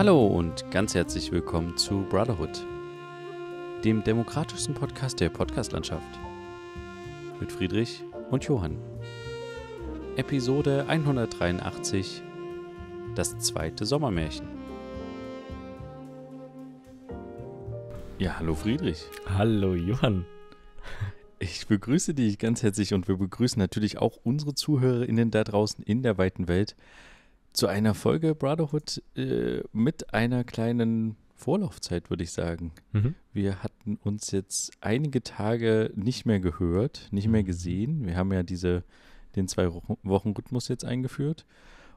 Hallo und ganz herzlich willkommen zu Brotherhood, dem demokratischsten Podcast der Podcastlandschaft. Mit Friedrich und Johann. Episode 183 Das zweite Sommermärchen. Ja, hallo Friedrich. Hallo Johann. Ich begrüße dich ganz herzlich und wir begrüßen natürlich auch unsere ZuhörerInnen da draußen in der weiten Welt zu einer Folge Brotherhood äh, mit einer kleinen Vorlaufzeit, würde ich sagen. Mhm. Wir hatten uns jetzt einige Tage nicht mehr gehört, nicht mehr mhm. gesehen. Wir haben ja diese, den Zwei-Wochen-Rhythmus jetzt eingeführt.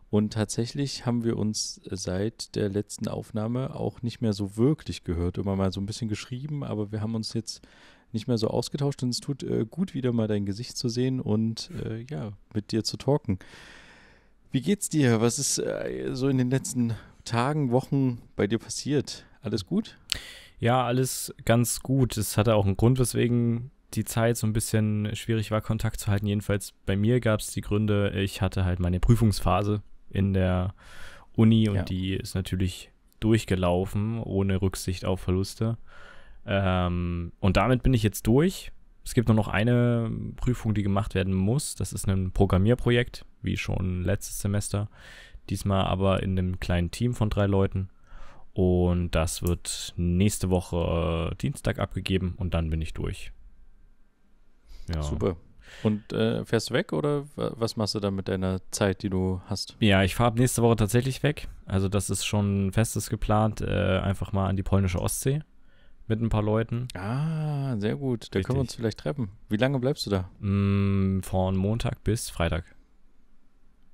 Und tatsächlich haben wir uns seit der letzten Aufnahme auch nicht mehr so wirklich gehört. Immer mal so ein bisschen geschrieben, aber wir haben uns jetzt nicht mehr so ausgetauscht und es tut äh, gut, wieder mal dein Gesicht zu sehen und äh, ja, mit dir zu talken. Wie geht's dir? Was ist äh, so in den letzten Tagen, Wochen bei dir passiert? Alles gut? Ja, alles ganz gut. Es hatte auch einen Grund, weswegen die Zeit so ein bisschen schwierig war, Kontakt zu halten. Jedenfalls bei mir gab es die Gründe, ich hatte halt meine Prüfungsphase in der Uni und ja. die ist natürlich durchgelaufen, ohne Rücksicht auf Verluste. Ähm, und damit bin ich jetzt durch. Es gibt nur noch eine Prüfung, die gemacht werden muss. Das ist ein Programmierprojekt, wie schon letztes Semester. Diesmal aber in einem kleinen Team von drei Leuten. Und das wird nächste Woche äh, Dienstag abgegeben und dann bin ich durch. Ja. Super. Und äh, fährst du weg oder was machst du dann mit deiner Zeit, die du hast? Ja, ich fahre nächste Woche tatsächlich weg. Also das ist schon festes geplant, äh, einfach mal an die polnische Ostsee mit ein paar Leuten. Ah, sehr gut. Da Richtig. können wir uns vielleicht treffen. Wie lange bleibst du da? Mm, von Montag bis Freitag.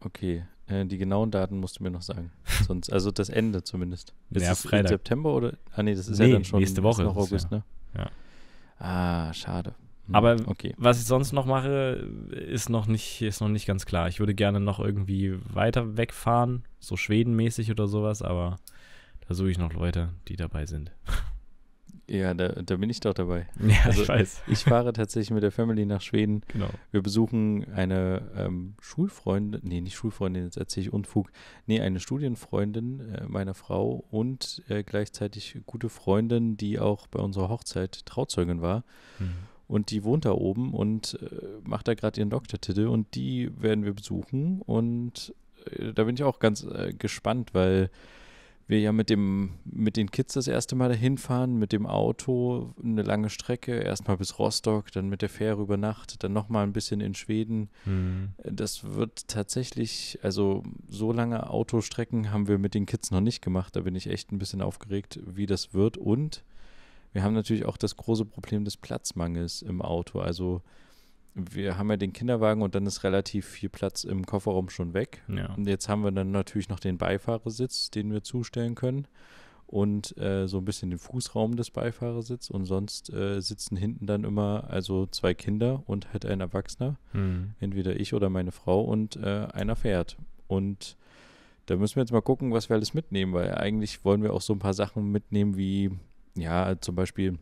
Okay. Äh, die genauen Daten musst du mir noch sagen. Sonst, also das Ende zumindest. Ist ja, Freitag. Im September oder? Ah, nee, das ist nee, ja dann schon. Nächste Woche. Ist Noch August, ja. ne? Ja. Ah, schade. Hm, Aber okay. was ich sonst noch mache, ist noch, nicht, ist noch nicht ganz klar. Ich würde gerne noch irgendwie weiter wegfahren, so schwedenmäßig oder sowas, aber da suche ich noch Leute, die dabei sind. Ja, da, da, bin ich doch dabei. Ja, also, ich weiß. Ich fahre tatsächlich mit der Family nach Schweden. Genau. Wir besuchen eine ähm, Schulfreundin, nee, nicht Schulfreundin, jetzt erzähle ich Unfug. Nee, eine Studienfreundin äh, meiner Frau und äh, gleichzeitig gute Freundin, die auch bei unserer Hochzeit Trauzeugin war. Mhm. Und die wohnt da oben und äh, macht da gerade ihren Doktortitel und die werden wir besuchen. Und äh, da bin ich auch ganz äh, gespannt, weil wir ja mit, dem, mit den Kids das erste Mal dahin fahren, mit dem Auto eine lange Strecke, erstmal bis Rostock, dann mit der Fähre über Nacht, dann nochmal ein bisschen in Schweden. Mhm. Das wird tatsächlich, also so lange Autostrecken haben wir mit den Kids noch nicht gemacht. Da bin ich echt ein bisschen aufgeregt, wie das wird. Und wir haben natürlich auch das große Problem des Platzmangels im Auto. Also wir haben ja den Kinderwagen und dann ist relativ viel Platz im Kofferraum schon weg. Ja. Und jetzt haben wir dann natürlich noch den Beifahrersitz, den wir zustellen können und äh, so ein bisschen den Fußraum des Beifahrersitzes und sonst äh, sitzen hinten dann immer also zwei Kinder und halt ein Erwachsener, mhm. entweder ich oder meine Frau und äh, einer fährt. Und da müssen wir jetzt mal gucken, was wir alles mitnehmen, weil eigentlich wollen wir auch so ein paar Sachen mitnehmen wie, ja, zum Beispiel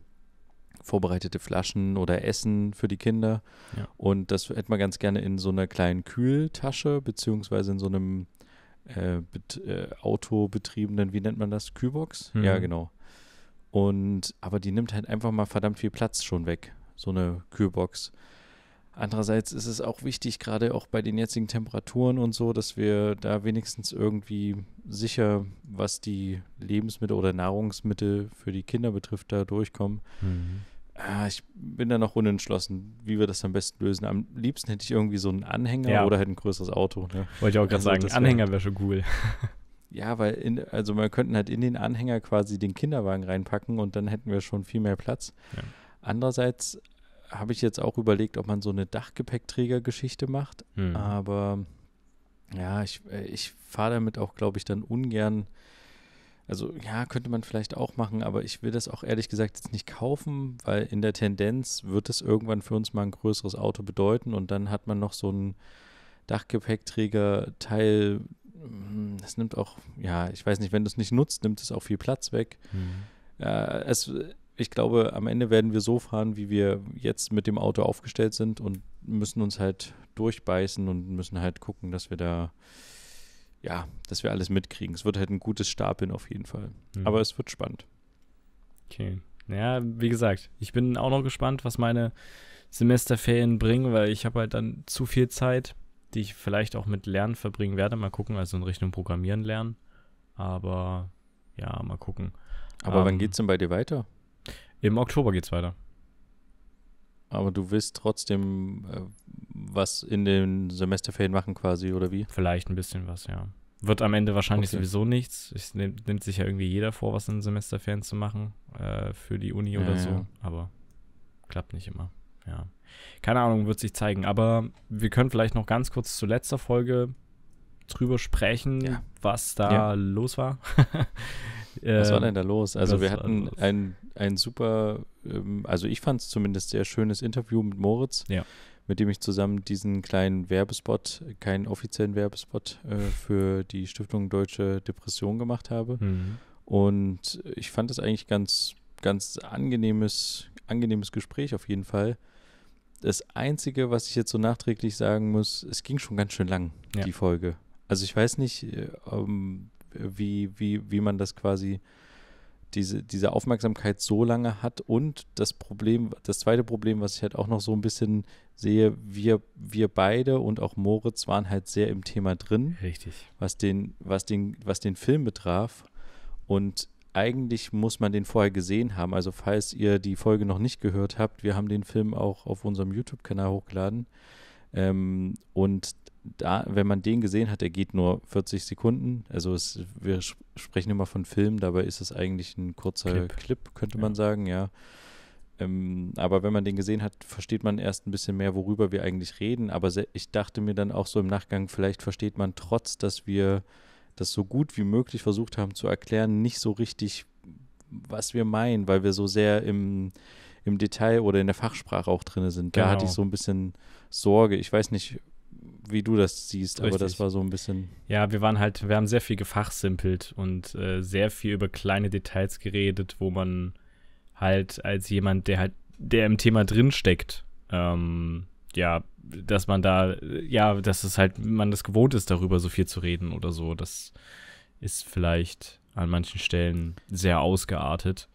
vorbereitete Flaschen oder Essen für die Kinder. Ja. Und das hätte man ganz gerne in so einer kleinen Kühltasche, beziehungsweise in so einem äh, äh, autobetriebenen, wie nennt man das? Kühlbox? Mhm. Ja, genau. Und aber die nimmt halt einfach mal verdammt viel Platz schon weg, so eine Kühlbox. Andererseits ist es auch wichtig, gerade auch bei den jetzigen Temperaturen und so, dass wir da wenigstens irgendwie sicher, was die Lebensmittel oder Nahrungsmittel für die Kinder betrifft, da durchkommen. Mhm. Ah, ich bin da noch unentschlossen, wie wir das am besten lösen. Am liebsten hätte ich irgendwie so einen Anhänger ja. oder halt ein größeres Auto. Ne? Wollte ich auch gerade also, sagen, Anhänger wäre schon cool. Ja, weil in, also wir könnten halt in den Anhänger quasi den Kinderwagen reinpacken und dann hätten wir schon viel mehr Platz. Ja. Andererseits habe ich jetzt auch überlegt, ob man so eine Dachgepäckträgergeschichte macht. Hm. Aber ja, ich, äh, ich fahre damit auch, glaube ich, dann ungern. Also ja, könnte man vielleicht auch machen, aber ich will das auch ehrlich gesagt jetzt nicht kaufen, weil in der Tendenz wird es irgendwann für uns mal ein größeres Auto bedeuten und dann hat man noch so ein Dachgepäckträger-Teil. Hm, das nimmt auch, ja, ich weiß nicht, wenn du es nicht nutzt, nimmt es auch viel Platz weg. Hm. Ja, es ich glaube, am Ende werden wir so fahren, wie wir jetzt mit dem Auto aufgestellt sind und müssen uns halt durchbeißen und müssen halt gucken, dass wir da, ja, dass wir alles mitkriegen. Es wird halt ein gutes Stapeln auf jeden Fall. Mhm. Aber es wird spannend. Okay. Ja, wie gesagt, ich bin auch noch gespannt, was meine Semesterferien bringen, weil ich habe halt dann zu viel Zeit, die ich vielleicht auch mit Lernen verbringen werde. Mal gucken, also in Richtung Programmieren lernen. Aber ja, mal gucken. Aber um, wann ähm, es denn bei dir weiter? Im Oktober geht's weiter. Aber du willst trotzdem äh, was in den Semesterferien machen quasi, oder wie? Vielleicht ein bisschen was, ja. Wird am Ende wahrscheinlich okay. sowieso nichts. Es nehm, nimmt sich ja irgendwie jeder vor, was in den Semesterferien zu machen, äh, für die Uni ja, oder so. Ja. Aber klappt nicht immer, ja. Keine Ahnung, wird sich zeigen. Aber wir können vielleicht noch ganz kurz zu letzter Folge drüber sprechen, ja. was da los war. Äh, was war denn da los? Also wir hatten ein, ein super, ähm, also ich fand es zumindest sehr schönes Interview mit Moritz, ja. mit dem ich zusammen diesen kleinen Werbespot, keinen offiziellen Werbespot äh, für die Stiftung Deutsche Depression gemacht habe. Mhm. Und ich fand es eigentlich ganz, ganz angenehmes, angenehmes Gespräch auf jeden Fall. Das Einzige, was ich jetzt so nachträglich sagen muss, es ging schon ganz schön lang, ja. die Folge. Also ich weiß nicht, ähm, wie, wie, wie man das quasi, diese, diese Aufmerksamkeit so lange hat. Und das Problem, das zweite Problem, was ich halt auch noch so ein bisschen sehe, wir, wir beide und auch Moritz waren halt sehr im Thema drin. Richtig. Was den, was den, was den Film betraf. Und eigentlich muss man den vorher gesehen haben. Also falls ihr die Folge noch nicht gehört habt, wir haben den Film auch auf unserem YouTube-Kanal hochgeladen. Ähm, und da, wenn man den gesehen hat, der geht nur 40 Sekunden. Also es, wir sprechen immer von Film, dabei ist es eigentlich ein kurzer Clip, Clip könnte ja. man sagen, ja. Ähm, aber wenn man den gesehen hat, versteht man erst ein bisschen mehr, worüber wir eigentlich reden. Aber ich dachte mir dann auch so im Nachgang, vielleicht versteht man trotz, dass wir das so gut wie möglich versucht haben zu erklären, nicht so richtig, was wir meinen, weil wir so sehr im, im Detail oder in der Fachsprache auch drin sind. Da genau. hatte ich genau. so ein bisschen Sorge. Ich weiß nicht, wie du das siehst, Richtig. aber das war so ein bisschen. Ja, wir waren halt, wir haben sehr viel gefachsimpelt und äh, sehr viel über kleine Details geredet, wo man halt als jemand, der halt, der im Thema drinsteckt, ähm, ja, dass man da, ja, dass es halt, man das gewohnt ist, darüber so viel zu reden oder so. Das ist vielleicht an manchen Stellen sehr ausgeartet.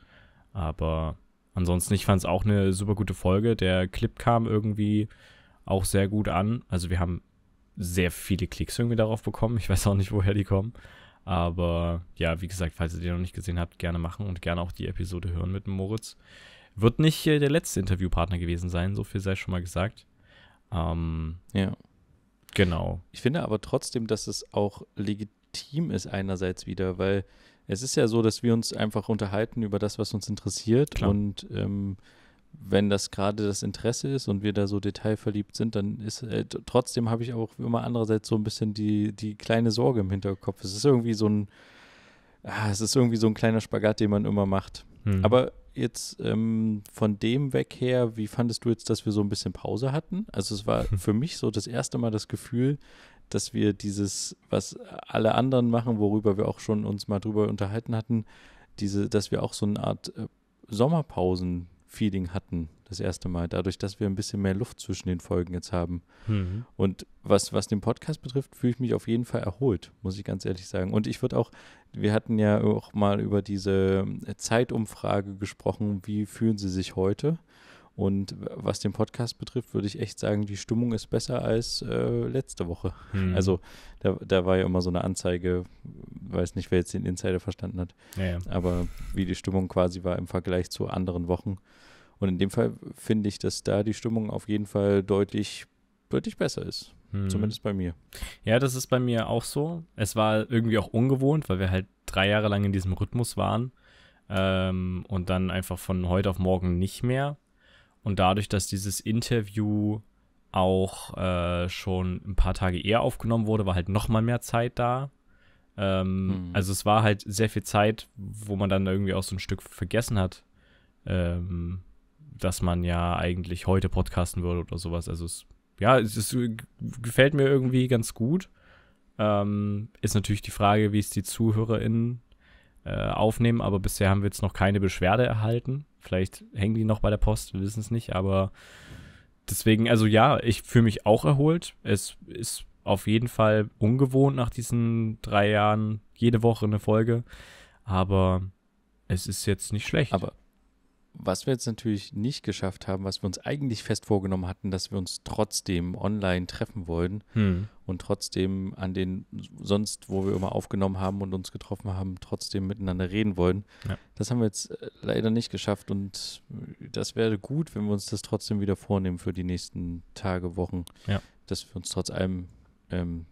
Aber ansonsten, ich fand es auch eine super gute Folge. Der Clip kam irgendwie auch sehr gut an. Also wir haben sehr viele Klicks irgendwie darauf bekommen. Ich weiß auch nicht, woher die kommen. Aber ja, wie gesagt, falls ihr die noch nicht gesehen habt, gerne machen und gerne auch die Episode hören mit dem Moritz. Wird nicht äh, der letzte Interviewpartner gewesen sein, so viel sei schon mal gesagt. Ähm, ja. Genau. Ich finde aber trotzdem, dass es auch legitim ist einerseits wieder, weil es ist ja so, dass wir uns einfach unterhalten über das, was uns interessiert Klar. und ähm, wenn das gerade das Interesse ist und wir da so detailverliebt sind, dann ist äh, trotzdem habe ich auch immer andererseits so ein bisschen die, die kleine Sorge im Hinterkopf. Es ist irgendwie so ein, ah, es ist irgendwie so ein kleiner Spagat, den man immer macht. Hm. Aber jetzt ähm, von dem weg her, wie fandest du jetzt, dass wir so ein bisschen Pause hatten? Also es war für mich so das erste Mal das Gefühl, dass wir dieses, was alle anderen machen, worüber wir auch schon uns mal drüber unterhalten hatten, diese, dass wir auch so eine Art äh, Sommerpausen Feeling hatten, das erste Mal, dadurch, dass wir ein bisschen mehr Luft zwischen den Folgen jetzt haben. Mhm. Und was, was den Podcast betrifft, fühle ich mich auf jeden Fall erholt, muss ich ganz ehrlich sagen. Und ich würde auch, wir hatten ja auch mal über diese äh, Zeitumfrage gesprochen, wie fühlen Sie sich heute? Und was den Podcast betrifft, würde ich echt sagen, die Stimmung ist besser als äh, letzte Woche. Mhm. Also da, da war ja immer so eine Anzeige, weiß nicht, wer jetzt den Insider verstanden hat, ja, ja. aber wie die Stimmung quasi war im Vergleich zu anderen Wochen. Und in dem Fall finde ich, dass da die Stimmung auf jeden Fall deutlich, deutlich besser ist. Mhm. Zumindest bei mir. Ja, das ist bei mir auch so. Es war irgendwie auch ungewohnt, weil wir halt drei Jahre lang in diesem Rhythmus waren. Ähm, und dann einfach von heute auf morgen nicht mehr. Und dadurch, dass dieses Interview auch äh, schon ein paar Tage eher aufgenommen wurde, war halt nochmal mehr Zeit da. Ähm, mhm. Also es war halt sehr viel Zeit, wo man dann irgendwie auch so ein Stück vergessen hat, ähm, dass man ja eigentlich heute podcasten würde oder sowas. Also es, ja, es, es äh, gefällt mir irgendwie ganz gut. Ähm, ist natürlich die Frage, wie es die ZuhörerInnen äh, aufnehmen, aber bisher haben wir jetzt noch keine Beschwerde erhalten. Vielleicht hängen die noch bei der Post, wir wissen es nicht, aber deswegen, also ja, ich fühle mich auch erholt. Es ist auf jeden Fall ungewohnt nach diesen drei Jahren, jede Woche eine Folge, aber es ist jetzt nicht schlecht. Aber was wir jetzt natürlich nicht geschafft haben, was wir uns eigentlich fest vorgenommen hatten, dass wir uns trotzdem online treffen wollen hm. und trotzdem an den sonst, wo wir immer aufgenommen haben und uns getroffen haben, trotzdem miteinander reden wollen. Ja. Das haben wir jetzt äh, leider nicht geschafft und äh, das wäre gut, wenn wir uns das trotzdem wieder vornehmen für die nächsten Tage, Wochen, ja. dass wir uns trotz allem ähm,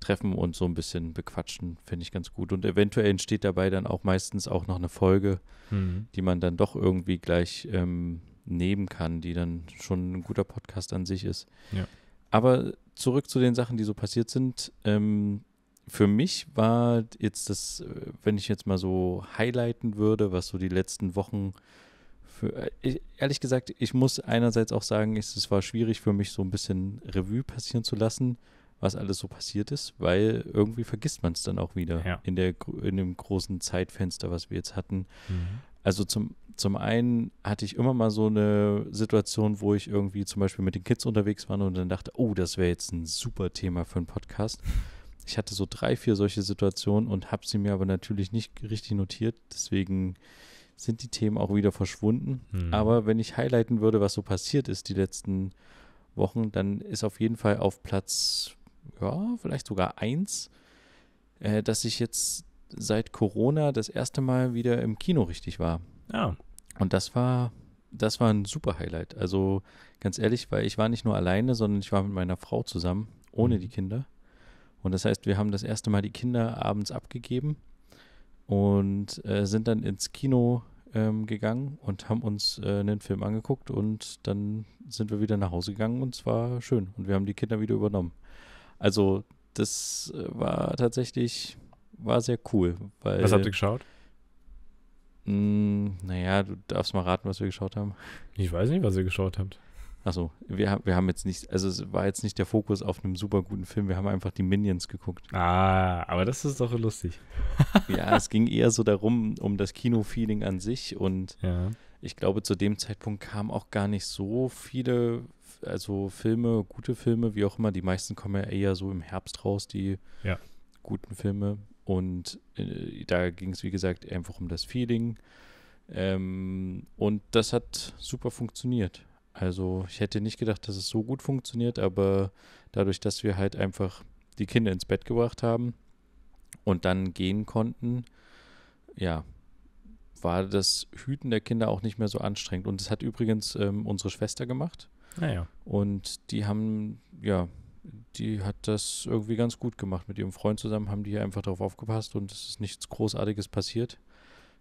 treffen und so ein bisschen bequatschen, finde ich ganz gut. Und eventuell entsteht dabei dann auch meistens auch noch eine Folge, mhm. die man dann doch irgendwie gleich ähm, nehmen kann, die dann schon ein guter Podcast an sich ist. Ja. Aber zurück zu den Sachen, die so passiert sind. Ähm, für mich war jetzt das, äh, wenn ich jetzt mal so highlighten würde, was so die letzten Wochen für, äh, ich, ehrlich gesagt, ich muss einerseits auch sagen, es, es war schwierig für mich so ein bisschen Revue passieren zu lassen, was alles so passiert ist, weil irgendwie vergisst man es dann auch wieder ja. in, der, in dem großen Zeitfenster, was wir jetzt hatten. Mhm. Also zum, zum einen hatte ich immer mal so eine Situation, wo ich irgendwie zum Beispiel mit den Kids unterwegs war und dann dachte, oh, das wäre jetzt ein super Thema für einen Podcast. Ich hatte so drei, vier solche Situationen und habe sie mir aber natürlich nicht richtig notiert. Deswegen sind die Themen auch wieder verschwunden. Mhm. Aber wenn ich highlighten würde, was so passiert ist die letzten Wochen, dann ist auf jeden Fall auf Platz ja, vielleicht sogar eins, äh, dass ich jetzt seit Corona das erste Mal wieder im Kino richtig war. Ja. Ah. Und das war, das war ein super Highlight. Also ganz ehrlich, weil ich war nicht nur alleine, sondern ich war mit meiner Frau zusammen, ohne mhm. die Kinder. Und das heißt, wir haben das erste Mal die Kinder abends abgegeben und äh, sind dann ins Kino ähm, gegangen und haben uns äh, einen Film angeguckt und dann sind wir wieder nach Hause gegangen und es war schön. Und wir haben die Kinder wieder übernommen. Also das äh, war tatsächlich, war sehr cool. Weil, was habt ihr geschaut? Hm, naja, du darfst mal raten, was wir geschaut haben. Ich weiß nicht, was ihr geschaut habt. Achso, wir, wir haben jetzt nicht, also es war jetzt nicht der Fokus auf einem super guten Film, wir haben einfach die Minions geguckt. Ah, aber das ist doch lustig. ja, es ging eher so darum, um das Kino-Feeling an sich und ja. ich glaube, zu dem Zeitpunkt kamen auch gar nicht so viele also Filme, gute Filme, wie auch immer, die meisten kommen ja eher so im Herbst raus, die ja. guten Filme. Und äh, da ging es, wie gesagt, einfach um das Feeling. Ähm, und das hat super funktioniert. Also ich hätte nicht gedacht, dass es so gut funktioniert, aber dadurch, dass wir halt einfach die Kinder ins Bett gebracht haben und dann gehen konnten, ja, war das Hüten der Kinder auch nicht mehr so anstrengend. Und das hat übrigens ähm, unsere Schwester gemacht. Naja. Ah, und die haben, ja, die hat das irgendwie ganz gut gemacht. Mit ihrem Freund zusammen haben die einfach darauf aufgepasst und es ist nichts Großartiges passiert.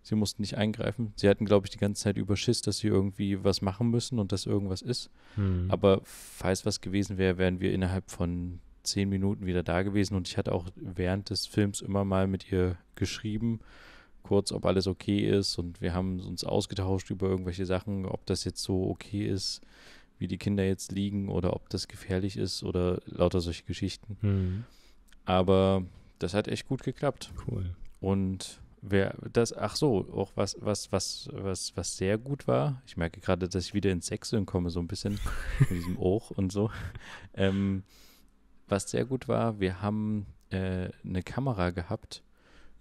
Sie mussten nicht eingreifen. Sie hatten, glaube ich, die ganze Zeit über Schiss, dass sie irgendwie was machen müssen und dass irgendwas ist. Hm. Aber falls was gewesen wäre, wären wir innerhalb von zehn Minuten wieder da gewesen. Und ich hatte auch während des Films immer mal mit ihr geschrieben, kurz, ob alles okay ist. Und wir haben uns ausgetauscht über irgendwelche Sachen, ob das jetzt so okay ist wie die Kinder jetzt liegen oder ob das gefährlich ist oder lauter solche Geschichten. Mhm. Aber das hat echt gut geklappt. Cool. Und wer das, ach so, auch was, was, was, was, was sehr gut war, ich merke gerade, dass ich wieder ins Sechseln komme, so ein bisschen mit diesem Och und so. Ähm, was sehr gut war, wir haben äh, eine Kamera gehabt,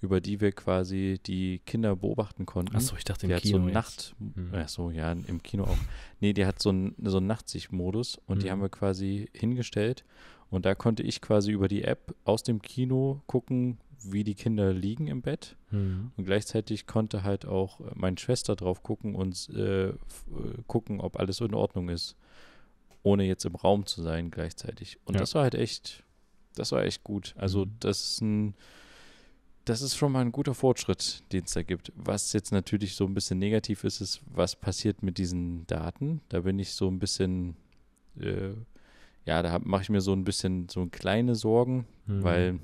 über die wir quasi die Kinder beobachten konnten. Achso, ich dachte die im Kino. Hm. So Nacht, hm. Achso, ja, im Kino auch. Nee, die hat so einen so Nachtsichtmodus und hm. die haben wir quasi hingestellt. Und da konnte ich quasi über die App aus dem Kino gucken, wie die Kinder liegen im Bett. Mhm. Und gleichzeitig konnte halt auch meine Schwester drauf gucken und äh, äh, gucken, ob alles in Ordnung ist, ohne jetzt im Raum zu sein gleichzeitig. Und ja. das war halt echt, das war echt gut. Also mhm. das ist ein das ist schon mal ein guter Fortschritt, den es da gibt. Was jetzt natürlich so ein bisschen negativ ist, ist, was passiert mit diesen Daten. Da bin ich so ein bisschen, äh, ja, da mache ich mir so ein bisschen so kleine Sorgen, mhm. weil,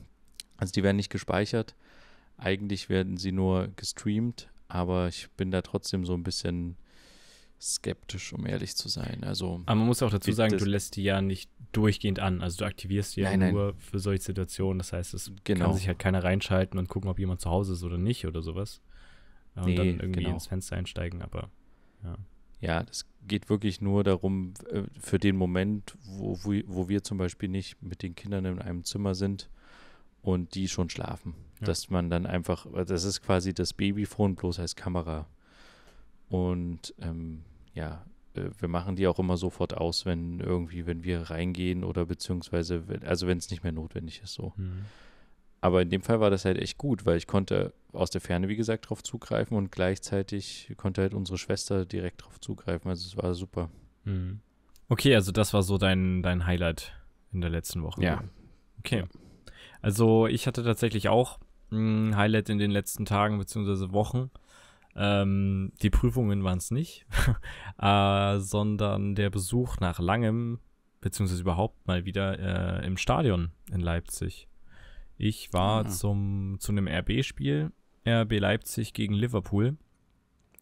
also die werden nicht gespeichert. Eigentlich werden sie nur gestreamt, aber ich bin da trotzdem so ein bisschen skeptisch, um ehrlich zu sein. Also, aber man muss auch dazu sagen, du lässt die ja nicht durchgehend an. Also du aktivierst die ja nur nein. für solche Situationen. Das heißt, es genau. kann sich halt keiner reinschalten und gucken, ob jemand zu Hause ist oder nicht oder sowas. Und nee, dann irgendwie genau. ins Fenster einsteigen, aber ja. Ja, das geht wirklich nur darum, äh, für den Moment, wo, wo, wo wir zum Beispiel nicht mit den Kindern in einem Zimmer sind und die schon schlafen. Ja. Dass man dann einfach, äh, das ist quasi das Babyphone bloß als Kamera. Und ähm, ja, äh, wir machen die auch immer sofort aus, wenn irgendwie, wenn wir reingehen oder beziehungsweise, also wenn es nicht mehr notwendig ist, so. Mhm. Aber in dem Fall war das halt echt gut, weil ich konnte aus der Ferne, wie gesagt, drauf zugreifen und gleichzeitig konnte halt unsere Schwester direkt drauf zugreifen. Also es war super. Mhm. Okay, also das war so dein, dein Highlight in der letzten Woche. Ja. Okay. Also ich hatte tatsächlich auch ein mm, Highlight in den letzten Tagen beziehungsweise Wochen. Ähm, die Prüfungen waren es nicht, äh, sondern der Besuch nach langem, beziehungsweise überhaupt mal wieder äh, im Stadion in Leipzig. Ich war ah. zum, zu einem RB-Spiel, RB Leipzig gegen Liverpool.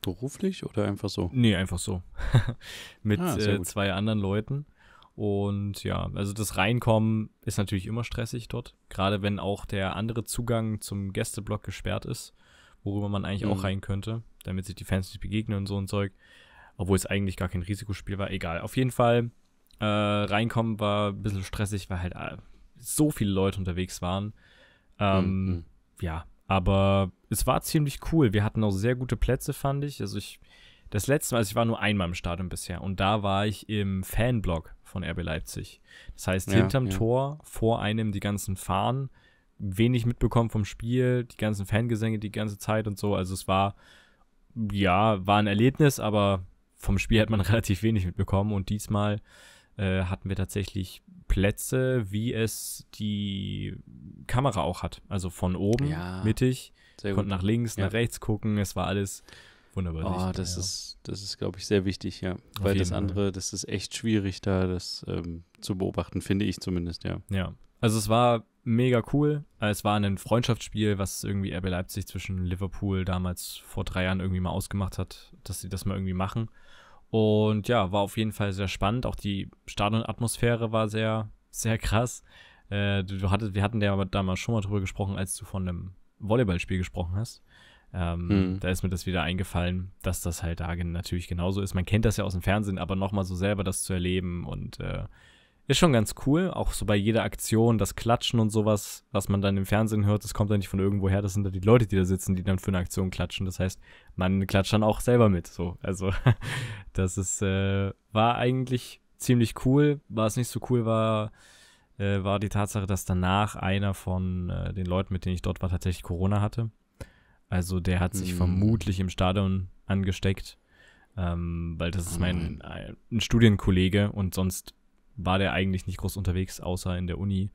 Beruflich oder einfach so? Nee, einfach so. Mit ah, äh, zwei anderen Leuten. Und ja, also das Reinkommen ist natürlich immer stressig dort, gerade wenn auch der andere Zugang zum Gästeblock gesperrt ist worüber man eigentlich mhm. auch rein könnte, damit sich die Fans nicht begegnen und so ein Zeug. Obwohl es eigentlich gar kein Risikospiel war, egal. Auf jeden Fall, äh, reinkommen war ein bisschen stressig, weil halt äh, so viele Leute unterwegs waren. Ähm, mhm. Ja, aber es war ziemlich cool. Wir hatten auch sehr gute Plätze, fand ich. Also ich, das letzte Mal, also ich war nur einmal im Stadion bisher und da war ich im Fanblock von RB Leipzig. Das heißt, ja, hinterm ja. Tor, vor einem die ganzen Fahnen, wenig mitbekommen vom Spiel, die ganzen Fangesänge die ganze Zeit und so. Also es war, ja, war ein Erlebnis, aber vom Spiel hat man relativ wenig mitbekommen. Und diesmal äh, hatten wir tatsächlich Plätze, wie es die Kamera auch hat. Also von oben, ja, mittig, konnten nach links, ja. nach rechts gucken. Es war alles wunderbar. Oh, das, ja. ist, das ist, glaube ich, sehr wichtig, ja. Auf Weil das andere, Fall. das ist echt schwierig, da das ähm, zu beobachten, finde ich zumindest, ja. Ja. Also es war mega cool. Äh, es war ein Freundschaftsspiel, was irgendwie RB Leipzig zwischen Liverpool damals vor drei Jahren irgendwie mal ausgemacht hat, dass sie das mal irgendwie machen. Und ja, war auf jeden Fall sehr spannend. Auch die Stadionatmosphäre war sehr, sehr krass. Äh, du hattest, wir hatten ja damals schon mal drüber gesprochen, als du von einem Volleyballspiel gesprochen hast. Ähm, mhm. Da ist mir das wieder eingefallen, dass das halt da natürlich genauso ist. Man kennt das ja aus dem Fernsehen, aber nochmal so selber das zu erleben und äh, ist schon ganz cool. Auch so bei jeder Aktion, das Klatschen und sowas, was man dann im Fernsehen hört, das kommt ja nicht von her, Das sind da die Leute, die da sitzen, die dann für eine Aktion klatschen. Das heißt, man klatscht dann auch selber mit. So, also das ist äh, war eigentlich ziemlich cool. Was nicht so cool war, äh, war die Tatsache, dass danach einer von äh, den Leuten, mit denen ich dort war, tatsächlich Corona hatte. Also der hat sich mhm. vermutlich im Stadion angesteckt. Ähm, weil das ist mein mm. äh, ein Studienkollege und sonst war der eigentlich nicht groß unterwegs, außer in der Uni.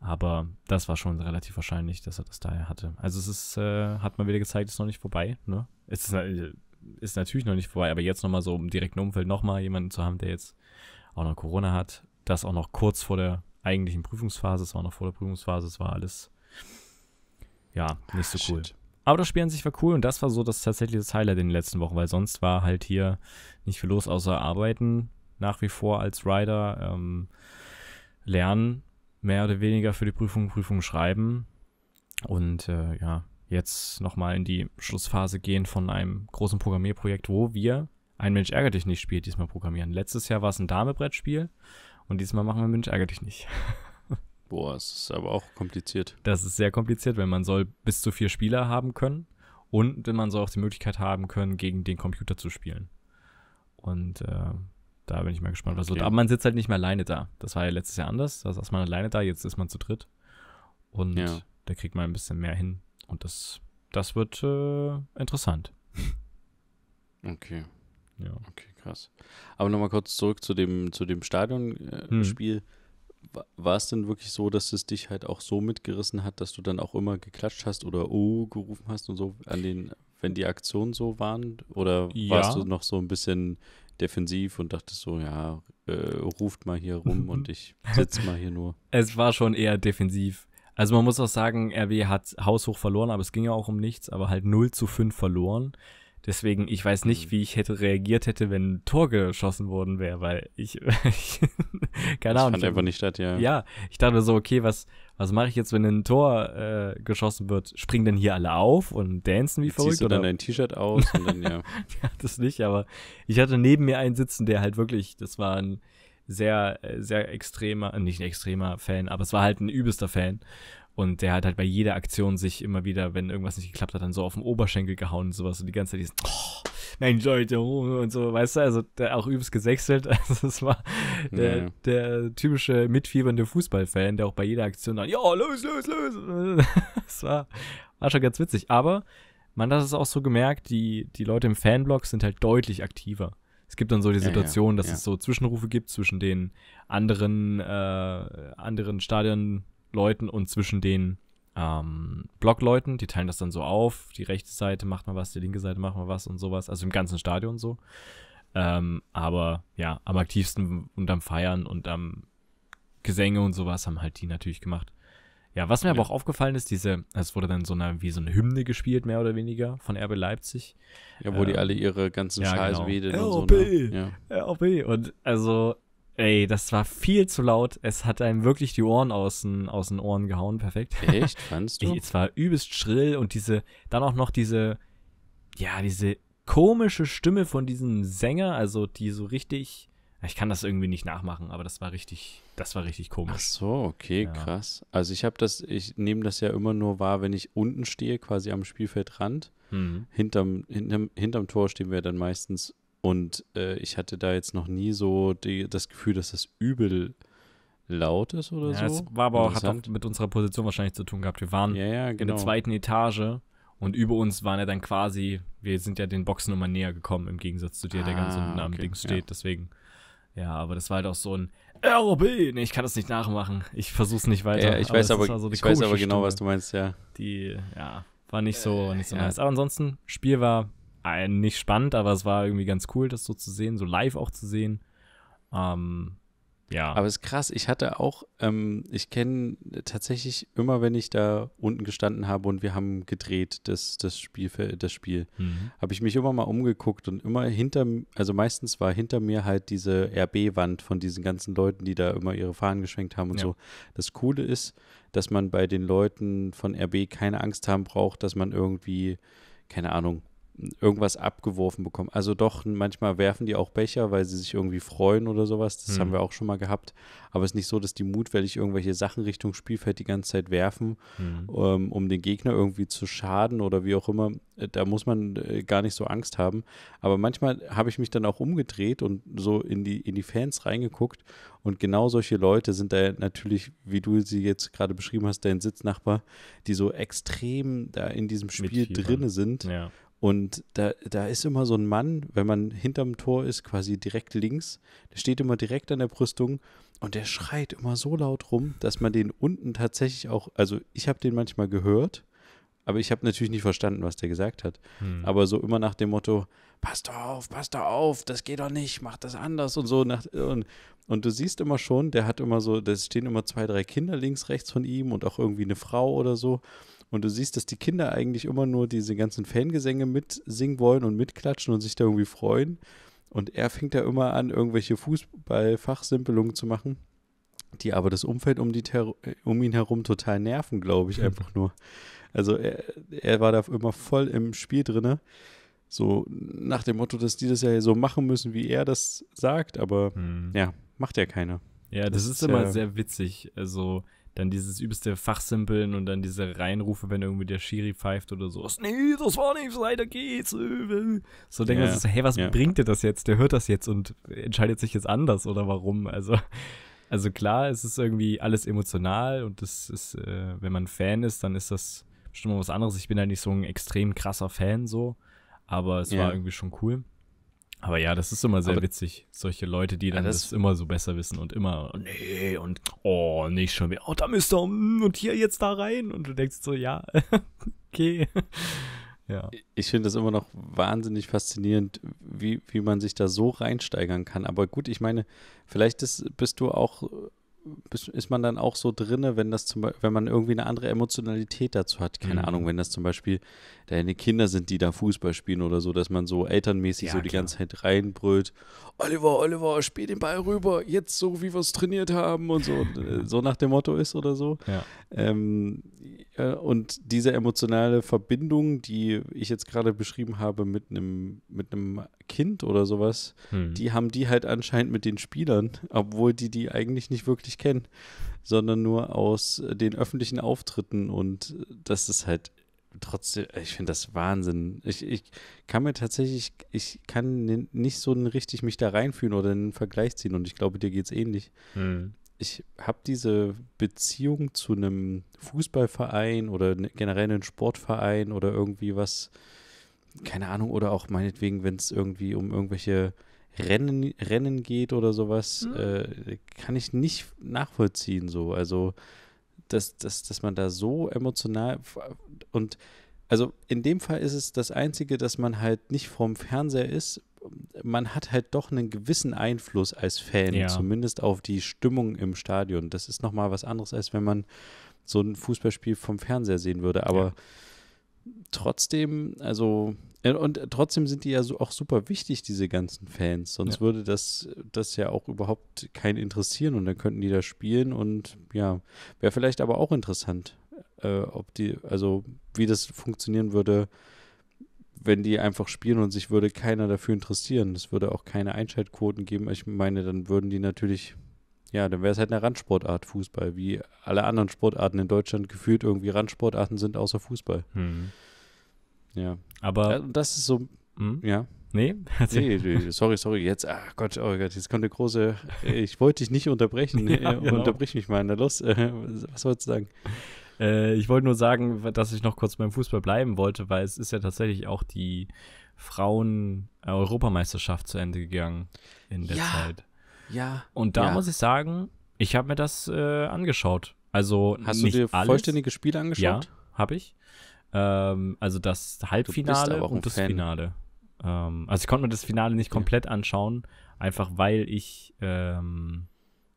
Aber das war schon relativ wahrscheinlich, dass er das daher hatte. Also es ist, äh, hat mal wieder gezeigt, ist noch nicht vorbei. Ne? Es ist, äh, ist natürlich noch nicht vorbei, aber jetzt nochmal so im direkten Umfeld nochmal jemanden zu haben, der jetzt auch noch Corona hat. Das auch noch kurz vor der eigentlichen Prüfungsphase, es war noch vor der Prüfungsphase, es war alles, ja, nicht so ah, cool. Shit. Aber das Spiel an sich war cool und das war so das tatsächliche Highlight in den letzten Wochen, weil sonst war halt hier nicht viel los außer Arbeiten, nach wie vor als Rider ähm, lernen, mehr oder weniger für die Prüfung, Prüfung schreiben und äh, ja, jetzt nochmal in die Schlussphase gehen von einem großen Programmierprojekt, wo wir ein Mensch ärgert dich nicht Spiel diesmal programmieren. Letztes Jahr war es ein Damebrettspiel und diesmal machen wir Mensch ärgert dich nicht. Boah, es ist aber auch kompliziert. Das ist sehr kompliziert, weil man soll bis zu vier Spieler haben können und man soll auch die Möglichkeit haben können, gegen den Computer zu spielen. Und äh, da bin ich mal gespannt, was okay. wird. Aber man sitzt halt nicht mehr alleine da. Das war ja letztes Jahr anders. Da saß man alleine da, jetzt ist man zu dritt. Und ja. da kriegt man ein bisschen mehr hin. Und das, das wird äh, interessant. Okay. Ja. Okay, krass. Aber nochmal kurz zurück zu dem, zu dem Stadionspiel. Hm. War es denn wirklich so, dass es dich halt auch so mitgerissen hat, dass du dann auch immer geklatscht hast oder oh gerufen hast und so an den, wenn die Aktionen so waren? Oder ja. warst du noch so ein bisschen defensiv und dachte so, ja, äh, ruft mal hier rum und ich sitze mal hier nur. Es war schon eher defensiv. Also man muss auch sagen, RW hat haushoch verloren, aber es ging ja auch um nichts, aber halt 0 zu 5 verloren. Deswegen, ich weiß nicht, mhm. wie ich hätte reagiert hätte, wenn ein Tor geschossen worden wäre, weil ich, ich keine Ahnung. Das fand einfach nicht statt, ja. Ja, ich dachte so, okay, was, was mache ich jetzt, wenn ein Tor äh, geschossen wird? Springen denn hier alle auf und dancen wie verrückt? Ziehst du dann oder? dein T-Shirt aus und dann, ja. ja. Das nicht, aber ich hatte neben mir einen sitzen, der halt wirklich, das war ein sehr, äh, sehr extremer, nicht ein extremer Fan, aber es war halt ein übelster Fan. Und der hat halt bei jeder Aktion sich immer wieder, wenn irgendwas nicht geklappt hat, dann so auf den Oberschenkel gehauen und sowas. Und die ganze Zeit diesen, oh, nein, Leute, Ruhe oh, und so, weißt du, also der auch übelst gesächselt. Also das war der, ja. der typische mitfiebernde Fußballfan, der auch bei jeder Aktion dann, ja, los, los, los. das war, war schon ganz witzig. Aber man hat es auch so gemerkt, die, die Leute im Fanblog sind halt deutlich aktiver. Es gibt dann so die Situation, ja, ja, dass es so Zwischenrufe gibt zwischen den anderen, äh, anderen Stadion Leuten und zwischen den ähm, Blockleuten. Die teilen das dann so auf. Die rechte Seite macht mal was, die linke Seite macht mal was und sowas. Also im ganzen Stadion so. Ähm, aber ja, am aktivsten und am Feiern und am Gesänge und sowas haben halt die natürlich gemacht. Ja, was mir ja. aber auch aufgefallen ist, diese, es wurde dann so eine, wie so eine Hymne gespielt, mehr oder weniger, von RB Leipzig. Ja, wo äh, die ähm, alle ihre ganzen ja, Scheißwede genau. und so. Ne? Ja. RB! Und also, Ey, das war viel zu laut. Es hat einem wirklich die Ohren aus den, aus den Ohren gehauen. Perfekt. Echt? Fandst du? Ey, es war übelst schrill und diese, dann auch noch diese, ja, diese komische Stimme von diesem Sänger, also die so richtig, ich kann das irgendwie nicht nachmachen, aber das war richtig, das war richtig komisch. Ach so, okay, ja. krass. Also ich habe das, ich nehme das ja immer nur wahr, wenn ich unten stehe, quasi am Spielfeldrand. Mhm. Hinterm, hinterm, hinterm Tor stehen wir dann meistens und äh, ich hatte da jetzt noch nie so die, das Gefühl, dass das übel laut ist oder ja, so. Es war aber auch, hat auch mit unserer Position wahrscheinlich zu tun gehabt. Wir waren ja, ja, genau. in der genau. zweiten Etage und über uns waren ja dann quasi, wir sind ja den Boxen immer näher gekommen, im Gegensatz zu dir, ah, der ganz ah, unten okay, am Ding steht. Deswegen, ja, aber das war halt auch so ein ROB. Nee, ich kann das nicht nachmachen. Ich versuch's nicht weiter. Ja, ich aber weiß aber, so ich weiß aber genau, Stimme. was du meinst, ja. Die, ja, war nicht so, äh, nicht so nice. Aber ansonsten, Spiel war nicht spannend, aber es war irgendwie ganz cool, das so zu sehen, so live auch zu sehen. Ähm, ja. Aber es ist krass, ich hatte auch, ähm, ich kenne tatsächlich immer, wenn ich da unten gestanden habe und wir haben gedreht, das, das Spiel, das Spiel, mhm. habe ich mich immer mal umgeguckt und immer hinter, also meistens war hinter mir halt diese RB-Wand von diesen ganzen Leuten, die da immer ihre Fahnen geschwenkt haben und ja. so. Das Coole ist, dass man bei den Leuten von RB keine Angst haben braucht, dass man irgendwie, keine Ahnung, irgendwas abgeworfen bekommen. Also doch, manchmal werfen die auch Becher, weil sie sich irgendwie freuen oder sowas. Das mhm. haben wir auch schon mal gehabt. Aber es ist nicht so, dass die mutwillig irgendwelche Sachen Richtung Spielfeld die ganze Zeit werfen, mhm. ähm, um den Gegner irgendwie zu schaden oder wie auch immer. Äh, da muss man äh, gar nicht so Angst haben. Aber manchmal habe ich mich dann auch umgedreht und so in die, in die Fans reingeguckt. Und genau solche Leute sind da natürlich, wie du sie jetzt gerade beschrieben hast, dein Sitznachbar, die so extrem da in diesem Spiel drinne sind. Ja und da, da ist immer so ein Mann, wenn man hinterm Tor ist, quasi direkt links, der steht immer direkt an der Brüstung und der schreit immer so laut rum, dass man den unten tatsächlich auch, also ich habe den manchmal gehört, aber ich habe natürlich nicht verstanden, was der gesagt hat. Hm. Aber so immer nach dem Motto, pass doch auf, pass doch auf, das geht doch nicht, mach das anders und so. Nach, und, und du siehst immer schon, der hat immer so, da stehen immer zwei, drei Kinder links, rechts von ihm und auch irgendwie eine Frau oder so und du siehst, dass die Kinder eigentlich immer nur diese ganzen Fangesänge mitsingen wollen und mitklatschen und sich da irgendwie freuen. Und er fängt da immer an, irgendwelche Fußballfachsimpelungen zu machen, die aber das Umfeld um, äh, um ihn herum total nerven, glaube ich, mhm. einfach nur. Also er, er, war da immer voll im Spiel drinne. So nach dem Motto, dass die das ja so machen müssen, wie er das sagt, aber hm. ja, macht ja keiner. Ja, das, das ist, ist immer ja, sehr witzig. Also dann dieses übelste Fachsimpeln und dann diese Reinrufe, wenn irgendwie der Schiri pfeift oder so. Nee, das war nichts, weiter geht's. So denken wir ja, so, hey, was ja. bringt dir das jetzt? Der hört das jetzt und entscheidet sich jetzt anders oder warum? Also, also klar, es ist irgendwie alles emotional und das ist, äh, wenn man Fan ist, dann ist das bestimmt mal was anderes. Ich bin halt nicht so ein extrem krasser Fan so, aber es ja. war irgendwie schon cool. Aber ja, das ist immer sehr aber, witzig. Solche Leute, die dann ja, das, das, immer so besser wissen und immer, oh, nee, und oh, nicht schon wieder, oh, da müsst ihr und hier jetzt da rein. Und du denkst so, ja, okay. Ja. Ich finde das immer noch wahnsinnig faszinierend, wie, wie man sich da so reinsteigern kann. Aber gut, ich meine, vielleicht ist, bist du auch, bist, ist man dann auch so drinne, wenn das zum wenn man irgendwie eine andere Emotionalität dazu hat. Keine mhm. Ahnung, wenn das zum Beispiel deine Kinder sind, die da Fußball spielen oder so, dass man so elternmäßig ja, so die klar. ganze Zeit reinbrüllt, Oliver, Oliver, spiel den Ball rüber, jetzt so, wie wir es trainiert haben und so, so nach dem Motto ist oder so. Ja. Ähm, ja, und diese emotionale Verbindung, die ich jetzt gerade beschrieben habe mit einem mit Kind oder sowas, hm. die haben die halt anscheinend mit den Spielern, obwohl die die eigentlich nicht wirklich kennen, sondern nur aus den öffentlichen Auftritten und äh, das ist halt trotzdem, äh, ich finde das Wahnsinn. Ich, ich kann mir tatsächlich, ich kann nicht so richtig mich da reinfühlen oder einen Vergleich ziehen und ich glaube, dir geht es ähnlich. Hm. Ich habe diese Beziehung zu einem Fußballverein oder ne, generell einem Sportverein oder irgendwie was, keine Ahnung, oder auch meinetwegen, wenn es irgendwie um irgendwelche Rennen, Rennen geht oder sowas, hm. äh, kann ich nicht nachvollziehen so. Also dass, dass, dass man da so emotional und also in dem Fall ist es das Einzige, dass man halt nicht vorm Fernseher ist. Man hat halt doch einen gewissen Einfluss als Fan, ja. zumindest auf die Stimmung im Stadion. Das ist nochmal was anderes, als wenn man so ein Fußballspiel vom Fernseher sehen würde. Aber ja trotzdem, also äh, und trotzdem sind die ja so auch super wichtig, diese ganzen Fans. Sonst ja. würde das, das ja auch überhaupt keinen interessieren und dann könnten die da spielen und ja, wäre vielleicht aber auch interessant, äh, ob die, also wie das funktionieren würde, wenn die einfach spielen und sich würde keiner dafür interessieren. Es würde auch keine Einschaltquoten geben. Ich meine, dann würden die natürlich ja, dann wäre es halt eine Randsportart, Fußball, wie alle anderen Sportarten in Deutschland gefühlt irgendwie Randsportarten sind, außer Fußball. Hm. Ja. Aber. Ja, das ist so. Hm? Ja. Nee? nee, nee, sorry, sorry. Jetzt, ach Gott, oh Gott, jetzt kommt eine große. Äh, ich wollte dich nicht unterbrechen. ja, äh, genau. Unterbrich mich mal. Na los, äh, was wolltest du sagen? Äh, ich wollte nur sagen, dass ich noch kurz beim Fußball bleiben wollte, weil es ist ja tatsächlich auch die Frauen-Europameisterschaft zu Ende gegangen in der ja. Zeit. Ja. Und da ja. muss ich sagen, ich habe mir das äh, angeschaut. Also Hast du dir alles. vollständige Spiele angeschaut? Ja, habe ich. Ähm, also das Halbfinale und das Fan. Finale. Ähm, also ich konnte mir das Finale nicht komplett anschauen, einfach weil ich ähm,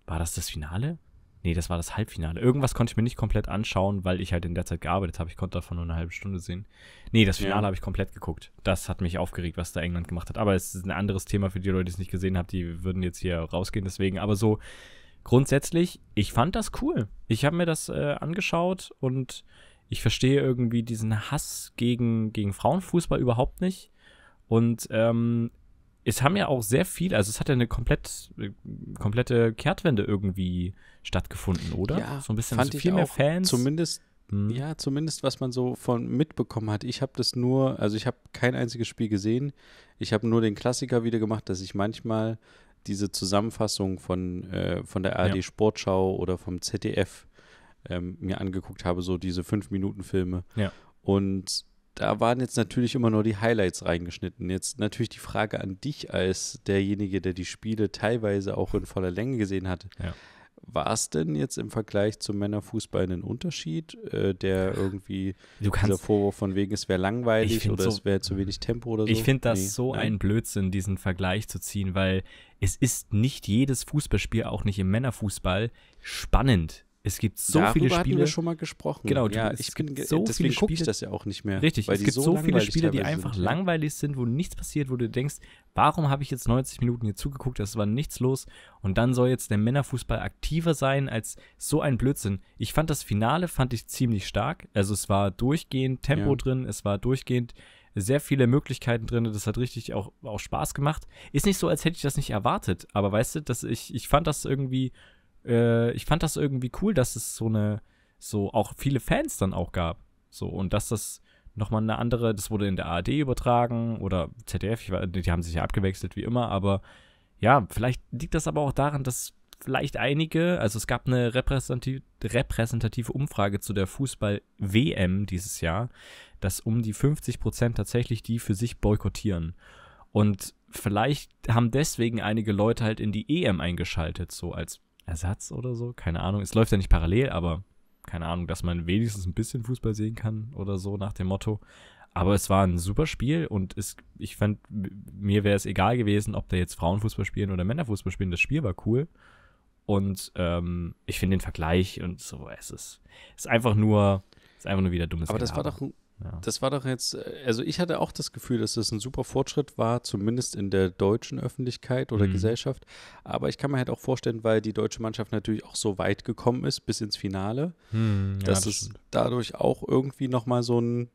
war das das Finale? Nee, das war das Halbfinale. Irgendwas konnte ich mir nicht komplett anschauen, weil ich halt in der Zeit gearbeitet habe. Ich konnte davon nur eine halbe Stunde sehen. Nee, das Finale ja. habe ich komplett geguckt. Das hat mich aufgeregt, was da England gemacht hat. Aber es ist ein anderes Thema für die Leute, die es nicht gesehen haben. Die würden jetzt hier rausgehen deswegen. Aber so grundsätzlich, ich fand das cool. Ich habe mir das äh, angeschaut und ich verstehe irgendwie diesen Hass gegen, gegen Frauenfußball überhaupt nicht. Und ähm, es haben ja auch sehr viele, also es hat ja eine komplett, äh, komplette Kehrtwende irgendwie stattgefunden, oder? Ja, so ein bisschen fand so also viel ich mehr auch Fans. Zumindest hm. ja, zumindest was man so von mitbekommen hat. Ich habe das nur, also ich habe kein einziges Spiel gesehen. Ich habe nur den Klassiker wieder gemacht, dass ich manchmal diese Zusammenfassung von, äh, von der ARD ja. Sportschau oder vom ZDF ähm, mir angeguckt habe, so diese 5-Minuten-Filme. Ja. Und da waren jetzt natürlich immer nur die Highlights reingeschnitten. Jetzt natürlich die Frage an dich als derjenige, der die Spiele teilweise auch in voller Länge gesehen hat. Ja. War es denn jetzt im Vergleich zum Männerfußball ein Unterschied, äh, der irgendwie du kannst, dieser Vorwurf von wegen, es wäre langweilig oder so, es wäre zu wenig Tempo oder so? Ich finde das nee, so nein. ein Blödsinn, diesen Vergleich zu ziehen, weil es ist nicht jedes Fußballspiel, auch nicht im Männerfußball, spannend. Es gibt so Darüber viele Spiele. wir schon mal gesprochen. Genau, du, ja, ich bin so deswegen gucke ich das ja auch nicht mehr. Richtig, weil es gibt so, so viele Spiele, die einfach sind. Ne? langweilig sind, wo nichts passiert, wo du denkst, warum habe ich jetzt 90 Minuten hier zugeguckt, es war nichts los und dann soll jetzt der Männerfußball aktiver sein als so ein Blödsinn. Ich fand das Finale fand ich ziemlich stark, also es war durchgehend Tempo ja. drin, es war durchgehend sehr viele Möglichkeiten drin. Das hat richtig auch, auch Spaß gemacht. Ist nicht so, als hätte ich das nicht erwartet, aber weißt du, dass ich, ich fand das irgendwie äh, ich fand das irgendwie cool, dass es so eine, so auch viele Fans dann auch gab. So, und dass das nochmal eine andere, das wurde in der ARD übertragen oder ZDF, ich weiß, die haben sich ja abgewechselt wie immer, aber ja, vielleicht liegt das aber auch daran, dass vielleicht einige, also es gab eine repräsentativ, repräsentative Umfrage zu der Fußball-WM dieses Jahr, dass um die 50 Prozent tatsächlich die für sich boykottieren. Und vielleicht haben deswegen einige Leute halt in die EM eingeschaltet, so als Ersatz oder so. Keine Ahnung. Es läuft ja nicht parallel, aber keine Ahnung, dass man wenigstens ein bisschen Fußball sehen kann oder so nach dem Motto. Aber es war ein super Spiel und es, ich fand, mir wäre es egal gewesen, ob da jetzt Frauenfußball spielen oder Männerfußball spielen. Das Spiel war cool. Und ähm, ich finde den Vergleich und so, es ist, ist einfach nur, ist einfach nur wieder dummes Aber Gelaber. das war doch ein ja. Das war doch jetzt, äh, also ich hatte auch das Gefühl, dass das ein super Fortschritt war, zumindest in der deutschen Öffentlichkeit oder mhm. Gesellschaft. Aber ich kann mir halt auch vorstellen, weil die deutsche Mannschaft natürlich auch so weit gekommen ist bis ins Finale, mhm, ja, dass das es stimmt. dadurch auch irgendwie nochmal so ein,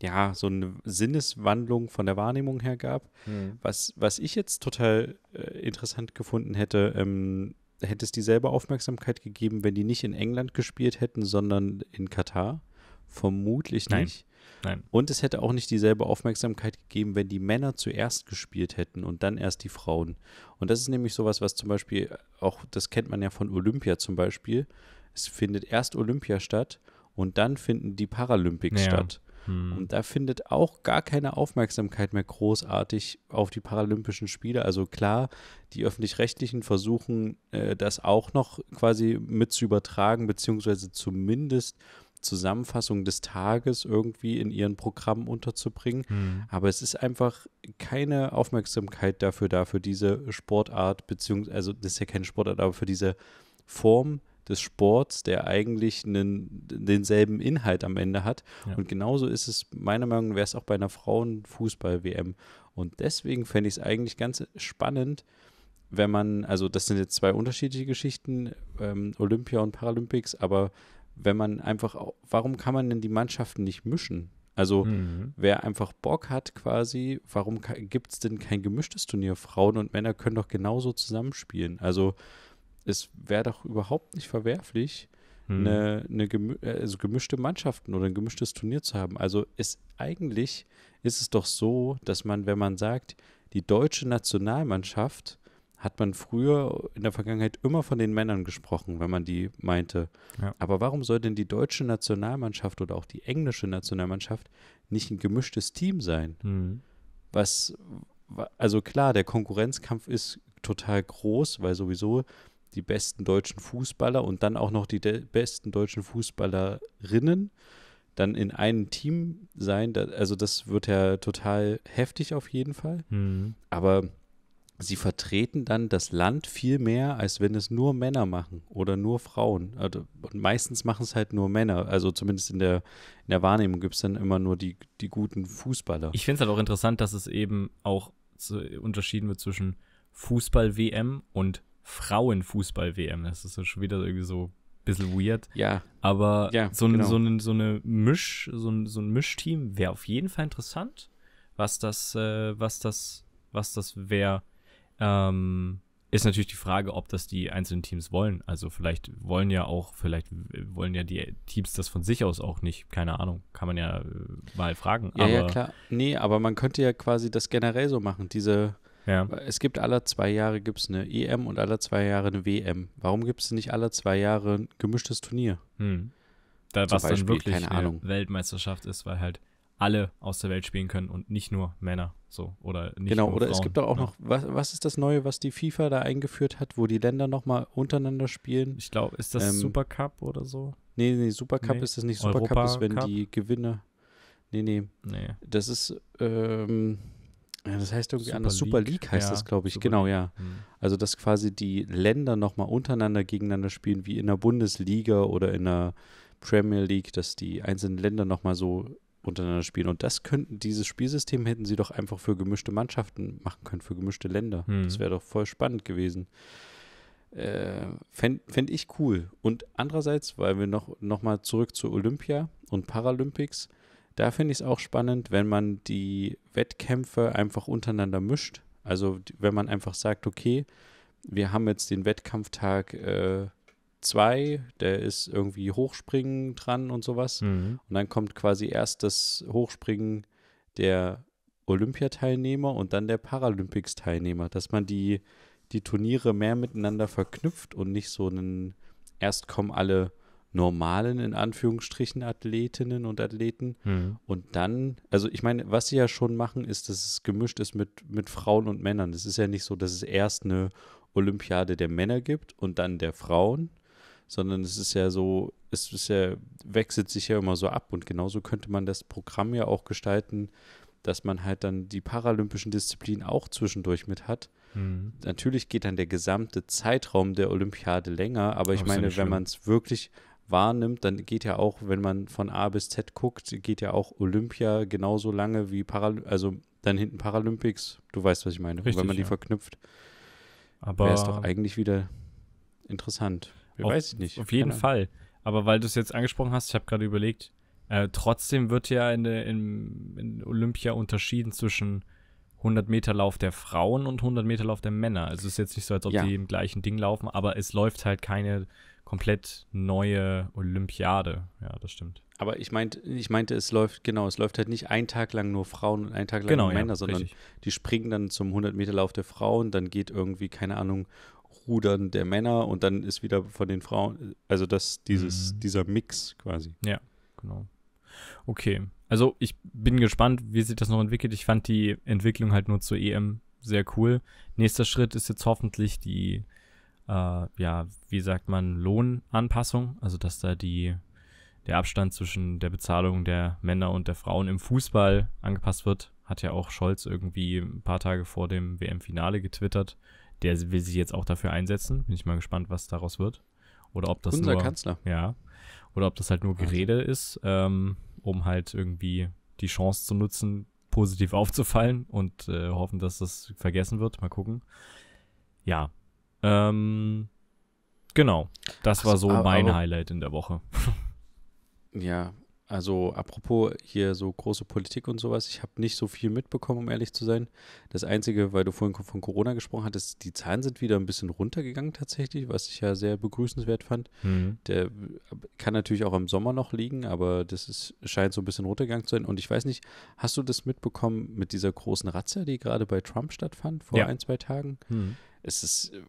ja, so eine Sinneswandlung von der Wahrnehmung her gab. Mhm. Was, was ich jetzt total äh, interessant gefunden hätte, ähm, hätte es dieselbe Aufmerksamkeit gegeben, wenn die nicht in England gespielt hätten, sondern in Katar. Vermutlich nicht. Nein. Und es hätte auch nicht dieselbe Aufmerksamkeit gegeben, wenn die Männer zuerst gespielt hätten und dann erst die Frauen. Und das ist nämlich sowas, was zum Beispiel auch, das kennt man ja von Olympia zum Beispiel. Es findet erst Olympia statt und dann finden die Paralympics ja. statt. Hm. Und da findet auch gar keine Aufmerksamkeit mehr großartig auf die Paralympischen Spiele. Also klar, die öffentlich-rechtlichen versuchen, äh, das auch noch quasi mit zu übertragen, beziehungsweise zumindest Zusammenfassung des Tages irgendwie in ihren Programmen unterzubringen. Mhm. Aber es ist einfach keine Aufmerksamkeit dafür da, für diese Sportart, beziehungsweise, also das ist ja keine Sportart, aber für diese Form des Sports, der eigentlich einen, denselben Inhalt am Ende hat. Ja. Und genauso ist es, meiner Meinung nach, wäre es auch bei einer Frauenfußball-WM. Und deswegen fände ich es eigentlich ganz spannend, wenn man, also das sind jetzt zwei unterschiedliche Geschichten, ähm, Olympia und Paralympics, aber wenn man einfach, warum kann man denn die Mannschaften nicht mischen? Also mhm. wer einfach Bock hat quasi, warum gibt es denn kein gemischtes Turnier? Frauen und Männer können doch genauso zusammenspielen. Also es wäre doch überhaupt nicht verwerflich, mhm. eine, eine gemi äh, also gemischte Mannschaften oder ein gemischtes Turnier zu haben. Also ist eigentlich ist es doch so, dass man, wenn man sagt, die deutsche Nationalmannschaft hat man früher in der Vergangenheit immer von den Männern gesprochen, wenn man die meinte. Ja. Aber warum soll denn die deutsche Nationalmannschaft oder auch die englische Nationalmannschaft nicht ein gemischtes Team sein? Mhm. Was, also klar, der Konkurrenzkampf ist total groß, weil sowieso die besten deutschen Fußballer und dann auch noch die besten deutschen Fußballerinnen dann in einem Team sein. Da, also das wird ja total heftig auf jeden Fall. Mhm. Aber sie vertreten dann das Land viel mehr, als wenn es nur Männer machen oder nur Frauen. Also, und meistens machen es halt nur Männer. Also zumindest in der, in der Wahrnehmung gibt es dann immer nur die, die guten Fußballer. Ich finde es halt auch interessant, dass es eben auch zu, unterschieden wird zwischen Fußball-WM und Frauenfußball-WM. Das ist schon wieder irgendwie so ein bisschen weird. Ja. Aber ja, so, ein, genau. so, ein, so eine Misch, so ein, so ein Mischteam wäre auf jeden Fall interessant, was das, äh, was das, was das wäre ähm, ist natürlich die Frage, ob das die einzelnen Teams wollen. Also vielleicht wollen ja auch, vielleicht wollen ja die Teams das von sich aus auch nicht. Keine Ahnung, kann man ja äh, mal fragen. Ja, ja klar. Nee, aber man könnte ja quasi das generell so machen. Diese, ja. es gibt alle zwei Jahre gibt's eine EM und alle zwei Jahre eine WM. Warum gibt es nicht alle zwei Jahre ein gemischtes Turnier? Hm. Da, was Beispiel, dann wirklich eine Ahnung. Weltmeisterschaft ist, weil halt alle aus der Welt spielen können und nicht nur Männer so oder nicht genau oder Frauen, es gibt auch ne? noch was, was ist das neue was die FIFA da eingeführt hat wo die Länder noch mal untereinander spielen ich glaube ist das ähm, Super Cup oder so nee nee Super Cup nee. ist das nicht Super Cup ist wenn Cup? die Gewinner nee nee nee das ist ähm, ja, das heißt irgendwie Super anders. League. Super League heißt ja, das, glaube ich. Super genau, League. ja. Mhm. Also, dass quasi die Länder nochmal untereinander gegeneinander spielen, wie in der Bundesliga oder in der Premier League, dass die einzelnen Länder nochmal so untereinander spielen. Und das könnten, dieses Spielsystem hätten sie doch einfach für gemischte Mannschaften machen können, für gemischte Länder. Hm. Das wäre doch voll spannend gewesen. Äh, Fände fänd ich cool. Und andererseits, weil wir noch, noch mal zurück zu Olympia und Paralympics, da finde ich es auch spannend, wenn man die Wettkämpfe einfach untereinander mischt. Also wenn man einfach sagt, okay, wir haben jetzt den Wettkampftag äh, 2, der ist irgendwie Hochspringen dran und sowas. Mhm. Und dann kommt quasi erst das Hochspringen der Olympiateilnehmer und dann der Paralympics-Teilnehmer, dass man die, die Turniere mehr miteinander verknüpft und nicht so einen, erst kommen alle normalen, in Anführungsstrichen, Athletinnen und Athleten. Mhm. Und dann, also ich meine, was sie ja schon machen, ist, dass es gemischt ist mit, mit Frauen und Männern. Es ist ja nicht so, dass es erst eine Olympiade der Männer gibt und dann der Frauen, sondern es ist ja so, es ist ja, wechselt sich ja immer so ab und genauso könnte man das Programm ja auch gestalten, dass man halt dann die paralympischen Disziplinen auch zwischendurch mit hat. Mhm. Natürlich geht dann der gesamte Zeitraum der Olympiade länger, aber ich meine, wenn man es wirklich wahrnimmt, dann geht ja auch, wenn man von A bis Z guckt, geht ja auch Olympia genauso lange wie Paral also dann hinten Paralympics. Du weißt, was ich meine. Richtig, wenn man die verknüpft, wäre es doch eigentlich wieder interessant. Auf, weiß ich nicht. Auf jeden genau. Fall. Aber weil du es jetzt angesprochen hast, ich habe gerade überlegt, äh, trotzdem wird ja in, in, in Olympia unterschieden zwischen 100 Meter Lauf der Frauen und 100 Meter Lauf der Männer. Also es ist jetzt nicht so, als ob ja. die im gleichen Ding laufen, aber es läuft halt keine komplett neue Olympiade. Ja, das stimmt. Aber ich meinte, ich meinte, es läuft genau, es läuft halt nicht einen Tag lang nur Frauen und einen Tag lang genau, Männer, ja, sondern richtig. die springen dann zum 100 Meter Lauf der Frauen, dann geht irgendwie keine Ahnung Zurückrudern der Männer und dann ist wieder von den Frauen, also das, dieses, mhm. dieser Mix quasi. Ja, genau. Okay. Also ich bin gespannt, wie sich das noch entwickelt. Ich fand die Entwicklung halt nur zur EM sehr cool. Nächster Schritt ist jetzt hoffentlich die, äh, ja, wie sagt man, Lohnanpassung. Also dass da die, der Abstand zwischen der Bezahlung der Männer und der Frauen im Fußball angepasst wird. Hat ja auch Scholz irgendwie ein paar Tage vor dem WM-Finale getwittert, der will sich jetzt auch dafür einsetzen. Bin ich mal gespannt, was daraus wird. Oder ob das Unser nur, Kanzler. Ja. Oder ob das halt nur Gerede also. ist, ähm, um halt irgendwie die Chance zu nutzen, positiv aufzufallen und äh, hoffen, dass das vergessen wird. Mal gucken. Ja. Ähm, genau. Das Ach, war so mein aber, Highlight in der Woche. Ja, also apropos hier so große Politik und sowas, ich habe nicht so viel mitbekommen, um ehrlich zu sein. Das Einzige, weil du vorhin von Corona gesprochen hattest, die Zahlen sind wieder ein bisschen runtergegangen tatsächlich, was ich ja sehr begrüßenswert fand. Mhm. Der kann natürlich auch im Sommer noch liegen, aber das ist, scheint so ein bisschen runtergegangen zu sein. Und ich weiß nicht, hast du das mitbekommen mit dieser großen Razzia, die gerade bei Trump stattfand vor ja. ein, zwei Tagen? Mhm. Es ist äh,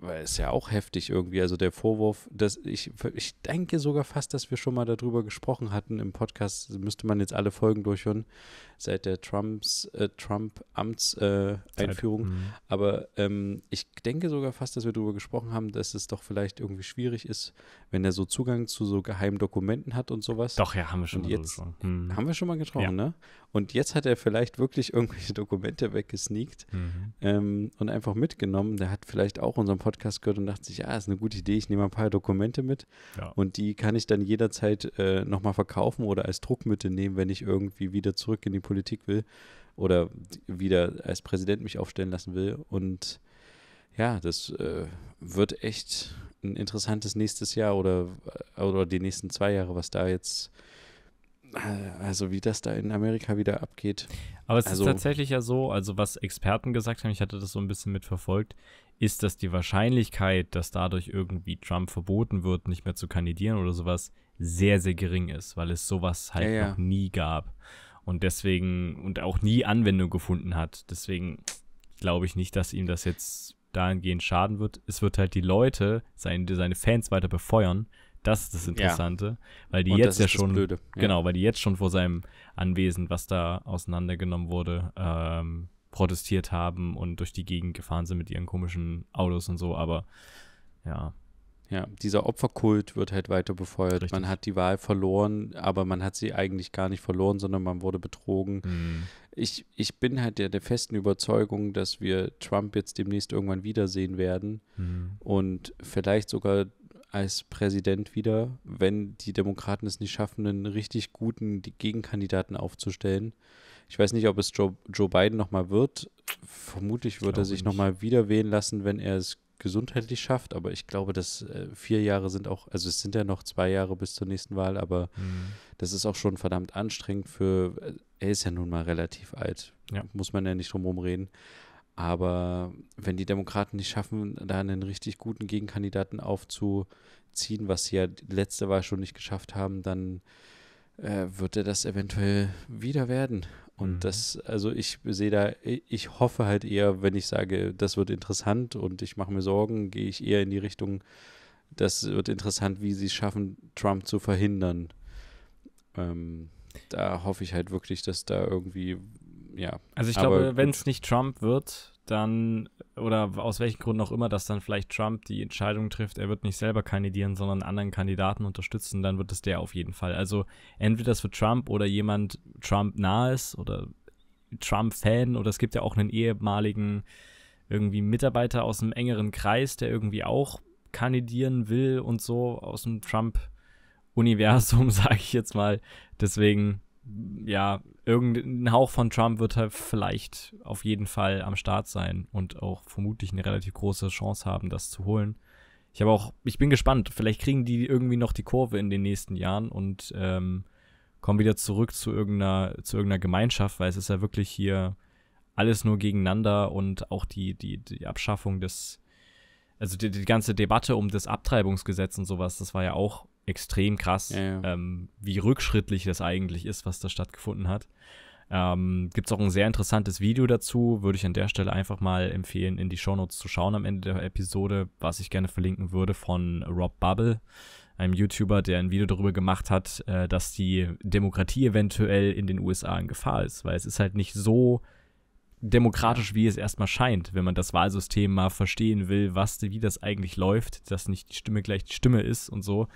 weil es ja auch heftig irgendwie, also der Vorwurf, dass ich, ich denke sogar fast, dass wir schon mal darüber gesprochen hatten im Podcast, müsste man jetzt alle Folgen durchhören, seit der Trumps, äh, Trump-Amtseinführung. Äh, mhm. Aber ähm, ich denke sogar fast, dass wir darüber gesprochen haben, dass es doch vielleicht irgendwie schwierig ist, wenn er so Zugang zu so geheimen Dokumenten hat und sowas. Doch, ja, haben wir schon und mal jetzt, Hm. Haben wir schon mal getroffen, ja. ne? Und jetzt hat er vielleicht wirklich irgendwelche Dokumente weggesneakt mhm. ähm, und einfach mitgenommen. Der hat vielleicht auch unseren Podcast gehört und dachte sich, ja, ist eine gute Idee, ich nehme ein paar Dokumente mit. Ja. Und die kann ich dann jederzeit äh, nochmal verkaufen oder als Druckmittel nehmen, wenn ich irgendwie wieder zurück in die Politik will oder wieder als Präsident mich aufstellen lassen will. Und ja, das äh, wird echt ein interessantes nächstes Jahr oder, äh, oder die nächsten zwei Jahre, was da jetzt äh, also wie das da in Amerika wieder abgeht. Aber es also, ist tatsächlich ja so, also was Experten gesagt haben, ich hatte das so ein bisschen mitverfolgt, ist, dass die Wahrscheinlichkeit, dass dadurch irgendwie Trump verboten wird, nicht mehr zu kandidieren oder sowas, sehr, sehr gering ist, weil es sowas halt ja, ja. noch nie gab. Und deswegen, und auch nie Anwendung gefunden hat. Deswegen glaube ich nicht, dass ihm das jetzt dahingehend schaden wird. Es wird halt die Leute, seine, seine Fans weiter befeuern, das ist das Interessante, ja. weil die und jetzt ja schon, Blöde, ja. genau, weil die jetzt schon vor seinem Anwesen, was da auseinandergenommen wurde, ähm, protestiert haben und durch die Gegend gefahren sind mit ihren komischen Autos und so, aber ja. Ja, dieser Opferkult wird halt weiter befeuert. Richtig. Man hat die Wahl verloren, aber man hat sie eigentlich gar nicht verloren, sondern man wurde betrogen. Mhm. Ich, ich bin halt der, der festen Überzeugung, dass wir Trump jetzt demnächst irgendwann wiedersehen werden mhm. und vielleicht sogar als Präsident wieder, wenn die Demokraten es nicht schaffen, einen richtig guten Gegenkandidaten aufzustellen. Ich weiß nicht, ob es Joe, Joe Biden nochmal wird. Vermutlich wird er sich nochmal wieder wählen lassen, wenn er es gesundheitlich schafft. Aber ich glaube, dass äh, vier Jahre sind auch, also es sind ja noch zwei Jahre bis zur nächsten Wahl, aber mhm. das ist auch schon verdammt anstrengend für, äh, er ist ja nun mal relativ alt, ja. muss man ja nicht drum herum reden. Aber wenn die Demokraten nicht schaffen, da einen richtig guten Gegenkandidaten aufzuziehen, was sie ja letzte Wahl schon nicht geschafft haben, dann äh, wird er das eventuell wieder werden. Und mhm. das, also ich sehe da, ich hoffe halt eher, wenn ich sage, das wird interessant und ich mache mir Sorgen, gehe ich eher in die Richtung, das wird interessant, wie sie es schaffen, Trump zu verhindern. Ähm, da hoffe ich halt wirklich, dass da irgendwie ja. Also ich glaube, wenn es nicht Trump wird, dann, oder aus welchen Gründen auch immer, dass dann vielleicht Trump die Entscheidung trifft, er wird nicht selber kandidieren, sondern anderen Kandidaten unterstützen, dann wird es der auf jeden Fall. Also entweder das wird Trump oder jemand Trump nahe ist oder Trump-Fan oder es gibt ja auch einen ehemaligen irgendwie Mitarbeiter aus einem engeren Kreis, der irgendwie auch kandidieren will und so aus dem Trump-Universum, sage ich jetzt mal. Deswegen, ja, irgendein Hauch von Trump wird halt vielleicht auf jeden Fall am Start sein und auch vermutlich eine relativ große Chance haben, das zu holen. Ich habe auch, ich bin gespannt. Vielleicht kriegen die irgendwie noch die Kurve in den nächsten Jahren und ähm, kommen wieder zurück zu irgendeiner, zu irgendeiner Gemeinschaft, weil es ist ja wirklich hier alles nur gegeneinander und auch die, die, die Abschaffung des, also die, die ganze Debatte um das Abtreibungsgesetz und sowas, das war ja auch extrem krass, ja, ja. Ähm, wie rückschrittlich das eigentlich ist, was da stattgefunden hat. Ähm, Gibt es auch ein sehr interessantes Video dazu, würde ich an der Stelle einfach mal empfehlen, in die Shownotes zu schauen am Ende der Episode, was ich gerne verlinken würde von Rob Bubble, einem YouTuber, der ein Video darüber gemacht hat, äh, dass die Demokratie eventuell in den USA in Gefahr ist, weil es ist halt nicht so demokratisch, wie es erstmal scheint, wenn man das Wahlsystem mal verstehen will, was, wie das eigentlich läuft, dass nicht die Stimme gleich die Stimme ist und so.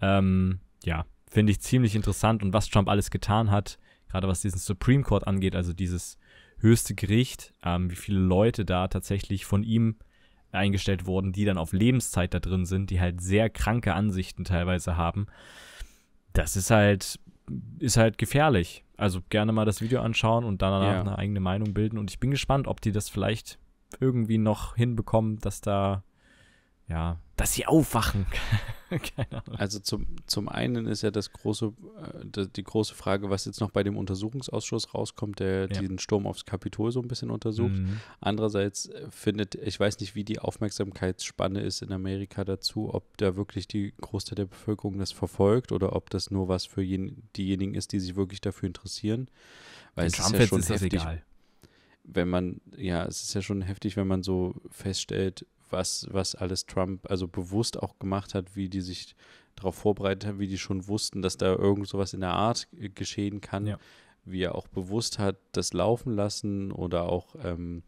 Ähm, ja, finde ich ziemlich interessant und was Trump alles getan hat, gerade was diesen Supreme Court angeht, also dieses höchste Gericht, ähm, wie viele Leute da tatsächlich von ihm eingestellt wurden, die dann auf Lebenszeit da drin sind, die halt sehr kranke Ansichten teilweise haben. Das ist halt, ist halt gefährlich. Also gerne mal das Video anschauen und danach ja. eine eigene Meinung bilden. Und ich bin gespannt, ob die das vielleicht irgendwie noch hinbekommen, dass da ja dass sie aufwachen. Keine Ahnung. Also zum, zum einen ist ja das große, äh, die große Frage, was jetzt noch bei dem Untersuchungsausschuss rauskommt, der ja. diesen Sturm aufs Kapitol so ein bisschen untersucht. Mhm. Andererseits äh, findet, ich weiß nicht, wie die Aufmerksamkeitsspanne ist in Amerika dazu, ob da wirklich die Großteil der Bevölkerung das verfolgt oder ob das nur was für jen, diejenigen ist, die sich wirklich dafür interessieren. Weil es Trump ist ja schon ist heftig, egal. Wenn man, ja, es ist ja schon heftig, wenn man so feststellt, was, was alles Trump also bewusst auch gemacht hat, wie die sich darauf vorbereitet haben, wie die schon wussten, dass da irgend sowas in der Art geschehen kann, ja. wie er auch bewusst hat, das laufen lassen oder auch ähm,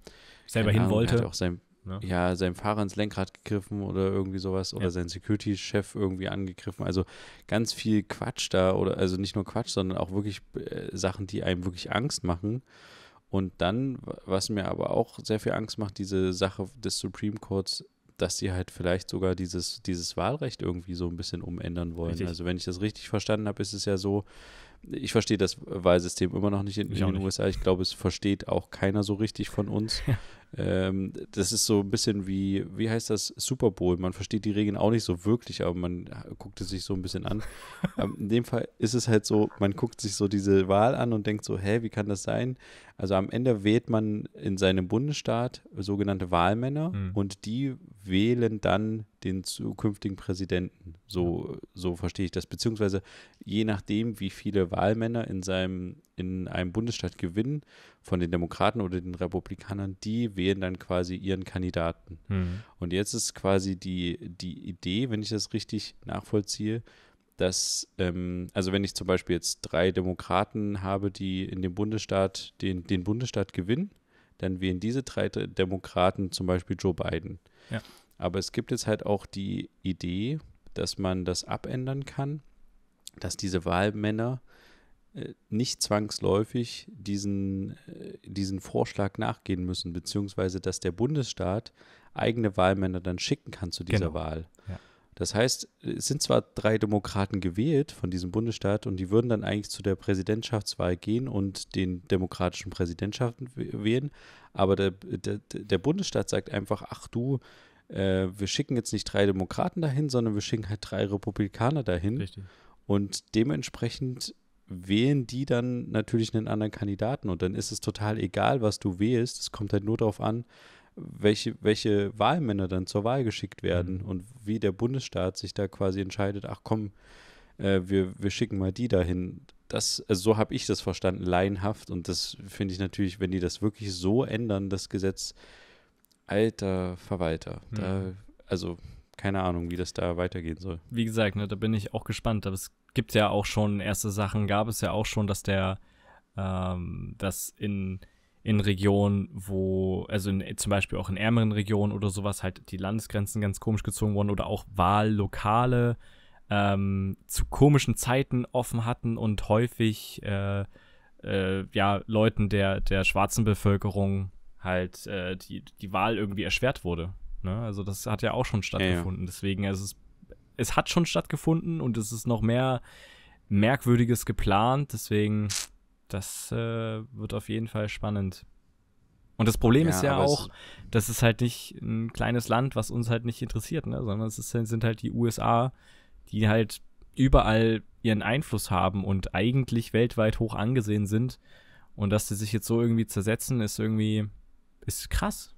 selber hin Ahnung, wollte. Auch sein, ne? Ja, seinem Fahrer ins Lenkrad gegriffen oder irgendwie sowas oder ja. sein Security-Chef irgendwie angegriffen. Also ganz viel Quatsch da oder also nicht nur Quatsch, sondern auch wirklich äh, Sachen, die einem wirklich Angst machen. Und dann, was mir aber auch sehr viel Angst macht, diese Sache des Supreme Courts, dass sie halt vielleicht sogar dieses, dieses Wahlrecht irgendwie so ein bisschen umändern wollen. Richtig. Also wenn ich das richtig verstanden habe, ist es ja so, ich verstehe das Wahlsystem immer noch nicht in, in den nicht. USA. Ich glaube, es versteht auch keiner so richtig von uns. Ja. Ähm, das ist so ein bisschen wie, wie heißt das, Super Bowl. Man versteht die Regeln auch nicht so wirklich, aber man guckt es sich so ein bisschen an. Ähm, in dem Fall ist es halt so, man guckt sich so diese Wahl an und denkt so, hä, wie kann das sein? Also am Ende wählt man in seinem Bundesstaat sogenannte Wahlmänner mhm. und die wählen dann den zukünftigen Präsidenten. So, so verstehe ich das. Beziehungsweise je nachdem, wie viele Wahlmänner in, seinem, in einem Bundesstaat gewinnen, von den Demokraten oder den Republikanern, die wählen dann quasi ihren Kandidaten. Mhm. Und jetzt ist quasi die, die Idee, wenn ich das richtig nachvollziehe, dass, ähm, also wenn ich zum Beispiel jetzt drei Demokraten habe, die in dem Bundesstaat den, den Bundesstaat gewinnen, dann wählen diese drei Demokraten zum Beispiel Joe Biden. Ja. Aber es gibt jetzt halt auch die Idee, dass man das abändern kann, dass diese Wahlmänner äh, nicht zwangsläufig diesen, äh, diesen Vorschlag nachgehen müssen, beziehungsweise dass der Bundesstaat eigene Wahlmänner dann schicken kann zu dieser genau. Wahl. Ja. Das heißt, es sind zwar drei Demokraten gewählt von diesem Bundesstaat und die würden dann eigentlich zu der Präsidentschaftswahl gehen und den demokratischen Präsidentschaften wählen, aber der, der, der Bundesstaat sagt einfach, ach du, äh, wir schicken jetzt nicht drei Demokraten dahin, sondern wir schicken halt drei Republikaner dahin. Richtig. Und dementsprechend wählen die dann natürlich einen anderen Kandidaten und dann ist es total egal, was du wählst. Es kommt halt nur darauf an, welche, welche Wahlmänner dann zur Wahl geschickt werden mhm. und wie der Bundesstaat sich da quasi entscheidet, ach komm, äh, wir, wir schicken mal die dahin. Das, also so habe ich das verstanden, laienhaft. Und das finde ich natürlich, wenn die das wirklich so ändern, das Gesetz, Alter Verwalter. Mhm. Da, also keine Ahnung, wie das da weitergehen soll. Wie gesagt, ne, da bin ich auch gespannt. Aber es gibt ja auch schon erste Sachen, gab es ja auch schon, dass der, ähm, dass in, in Regionen, wo, also in, zum Beispiel auch in ärmeren Regionen oder sowas, halt die Landesgrenzen ganz komisch gezogen wurden oder auch Wahllokale ähm, zu komischen Zeiten offen hatten und häufig äh, äh, ja, Leuten der, der schwarzen Bevölkerung halt äh, die, die Wahl irgendwie erschwert wurde. Ne? Also das hat ja auch schon stattgefunden. Ja, ja. Deswegen, also es, es hat schon stattgefunden und es ist noch mehr Merkwürdiges geplant. Deswegen, das äh, wird auf jeden Fall spannend. Und das Problem ja, ist ja auch, das ist halt nicht ein kleines Land, was uns halt nicht interessiert, ne? sondern es ist, sind halt die USA, die halt überall ihren Einfluss haben und eigentlich weltweit hoch angesehen sind. Und dass sie sich jetzt so irgendwie zersetzen, ist irgendwie, ist krass.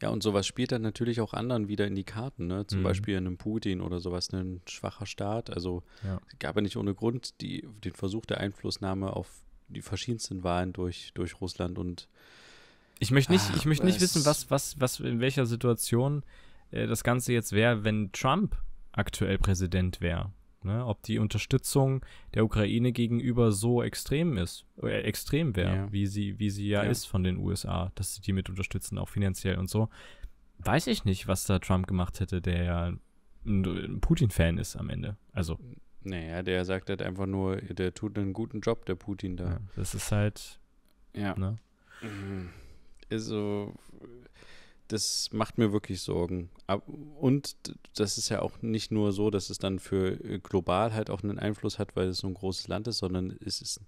Ja, und sowas spielt dann natürlich auch anderen wieder in die Karten, ne? Zum mhm. Beispiel einem Putin oder sowas, ne? ein schwacher Staat. Also ja. gab ja nicht ohne Grund die, den Versuch der Einflussnahme auf die verschiedensten Wahlen durch, durch Russland und ich möchte nicht, Ach, ich möchte nicht wissen, was, was, was in welcher Situation äh, das Ganze jetzt wäre, wenn Trump aktuell Präsident wäre ne? ob die Unterstützung der Ukraine gegenüber so extrem ist, äh, extrem wäre, ja. wie sie, wie sie ja, ja, ist von den USA, dass sie die mit unterstützen, auch finanziell und so. Weiß ich nicht, was da Trump gemacht hätte, der ja ein Putin-Fan ist am Ende. Also. Naja, der sagt halt einfach nur, der tut einen guten Job, der Putin da. Ja, das ist halt. Ja. Ne? Mhm. Also, das macht mir wirklich Sorgen. Und das ist ja auch nicht nur so, dass es dann für äh, global halt auch einen Einfluss hat, weil es so ein großes Land ist, sondern es, ist,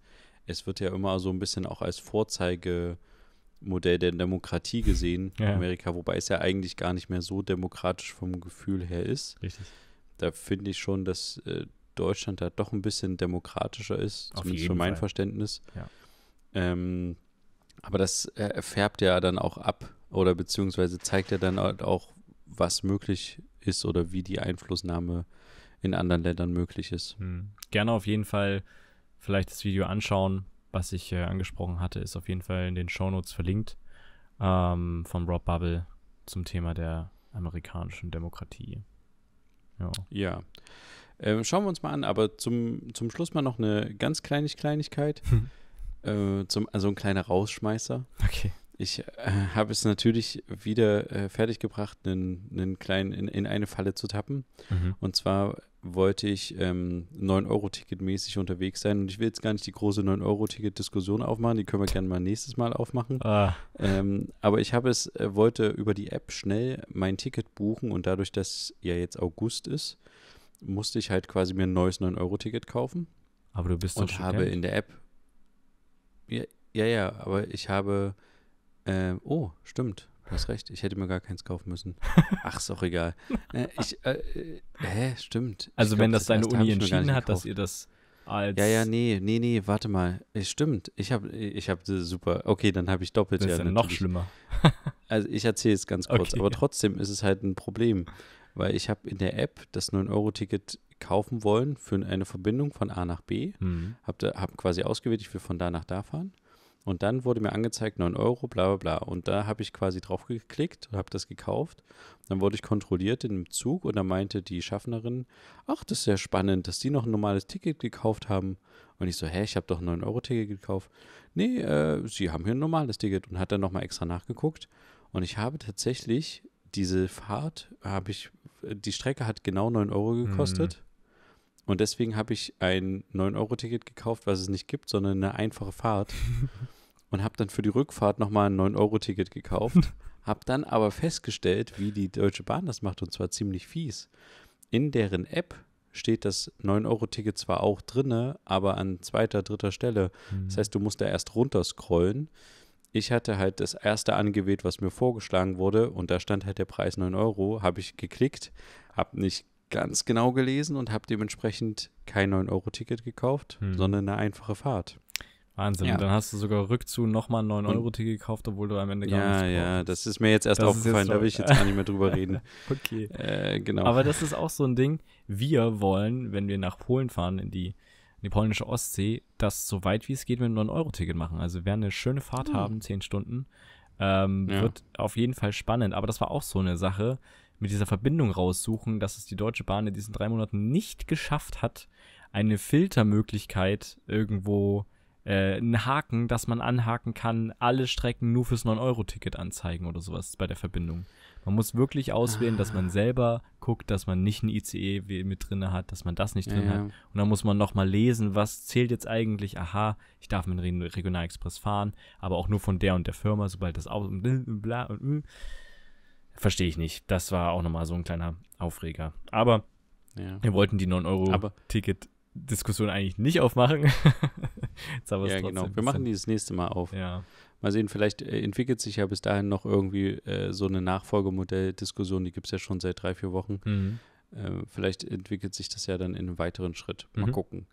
es wird ja immer so ein bisschen auch als Vorzeigemodell der Demokratie gesehen, ja. Amerika, wobei es ja eigentlich gar nicht mehr so demokratisch vom Gefühl her ist. Richtig. Da finde ich schon, dass äh, Deutschland da doch ein bisschen demokratischer ist, Auf zumindest für mein Fall. Verständnis. Ja. Ähm, aber das äh, färbt ja dann auch ab oder beziehungsweise zeigt er dann halt auch, was möglich ist oder wie die Einflussnahme in anderen Ländern möglich ist. Mhm. Gerne auf jeden Fall vielleicht das Video anschauen, was ich äh, angesprochen hatte, ist auf jeden Fall in den Shownotes verlinkt ähm, von Rob Bubble zum Thema der amerikanischen Demokratie. Ja. ja. Ähm, schauen wir uns mal an, aber zum, zum Schluss mal noch eine ganz kleine Kleinigkeit. Hm. Äh, zum, also ein kleiner Rausschmeißer. Okay. Ich äh, habe es natürlich wieder äh, fertiggebracht, einen, einen kleinen in, in, eine Falle zu tappen. Mhm. Und zwar wollte ich ähm, 9-Euro-Ticket mäßig unterwegs sein. Und ich will jetzt gar nicht die große 9-Euro-Ticket-Diskussion aufmachen, die können wir gerne mal nächstes Mal aufmachen. Ah. Ähm, aber ich habe es, äh, wollte über die App schnell mein Ticket buchen und dadurch, dass ja jetzt August ist, musste ich halt quasi mir ein neues 9-Euro-Ticket kaufen. Aber du bist doch Und habe in der App. Ja, ja, ja, aber ich habe äh, oh, stimmt. Du hast recht. Ich hätte mir gar keins kaufen müssen. Ach, ist doch egal. Äh, ich, äh, äh hä, stimmt. Also, glaub, wenn das, das deine Uni entschieden hat, dass ihr das als. Ja, ja, nee, nee, nee, warte mal. Äh, stimmt. Ich habe ich hab super. Okay, dann habe ich doppelt. Das ist ja, ja noch schlimmer. also, ich erzähle es ganz kurz. Okay. Aber trotzdem ist es halt ein Problem, weil ich habe in der App das 9-Euro-Ticket kaufen wollen für eine Verbindung von A nach B. Mhm. Habe hab quasi ausgewählt, ich will von da nach da fahren. Und dann wurde mir angezeigt 9 Euro, bla bla bla. Und da habe ich quasi drauf geklickt, und habe das gekauft. Dann wurde ich kontrolliert in einem Zug und da meinte die Schaffnerin, ach, das ist ja spannend, dass die noch ein normales Ticket gekauft haben. Und ich so, hä, ich habe doch ein 9-Euro-Ticket gekauft. Nee, äh, sie haben hier ein normales Ticket und hat dann nochmal extra nachgeguckt. Und ich habe tatsächlich diese Fahrt, habe ich, die Strecke hat genau 9 Euro mhm. gekostet. Mhm. Und deswegen habe ich ein 9-Euro-Ticket gekauft, was es nicht gibt, sondern eine einfache Fahrt. und habe dann für die Rückfahrt nochmal ein 9-Euro-Ticket gekauft. habe dann aber festgestellt, wie die Deutsche Bahn das macht und zwar ziemlich fies. In deren App steht das 9-Euro-Ticket zwar auch drinne, aber an zweiter, dritter Stelle. Mhm. Das hm. heißt, du musst da erst runterscrollen. Ich hatte halt das erste angewählt, was mir vorgeschlagen wurde und da stand halt der Preis 9 Euro. Habe ich geklickt, habe nicht ganz genau gelesen und habe dementsprechend kein 9-Euro-Ticket gekauft, mhm. sondern eine einfache Fahrt. Wahnsinn. Ja. Und dann hast du sogar rückzu nochmal ein 9-Euro-Ticket gekauft, obwohl du am Ende gar ja, nichts Ja, Ja, das ist mir jetzt erst das aufgefallen, so. da will ich jetzt gar nicht mehr drüber reden. okay. Äh, genau. Aber das ist auch so ein Ding. Wir wollen, wenn wir nach Polen fahren, in die, in die polnische Ostsee, das so weit wie es geht mit einem 9-Euro-Ticket machen. Also wir werden eine schöne Fahrt hm. haben, 10 Stunden. Ähm, ja. Wird auf jeden Fall spannend. Aber das war auch so eine Sache mit dieser Verbindung raussuchen, dass es die Deutsche Bahn in diesen drei Monaten nicht geschafft hat, eine Filtermöglichkeit irgendwo äh, äh, einen Haken, dass man anhaken kann, alle Strecken nur fürs 9-Euro-Ticket anzeigen oder sowas bei der Verbindung. Man muss wirklich auswählen, ah. dass man ah. selber guckt, dass man nicht ein ICE mit drin hat, dass man das nicht drin ja, hat. Und dann muss man nochmal lesen, was zählt jetzt eigentlich. Aha, ich darf mit dem Regionalexpress fahren, aber auch nur von der und der Firma, sobald das aus. Hm. Verstehe ich nicht. Das war auch nochmal so ein kleiner Aufreger. Aber ja. wir wollten die 9-Euro-Ticket Diskussion eigentlich nicht aufmachen. Jetzt haben wir ja, genau. Wir machen die das nächste Mal auf. Ja. Mal sehen, vielleicht äh, entwickelt sich ja bis dahin noch irgendwie äh, so eine Nachfolgemodell-Diskussion, die gibt es ja schon seit drei, vier Wochen. Mhm. Äh, vielleicht entwickelt sich das ja dann in einem weiteren Schritt. Mal mhm. gucken.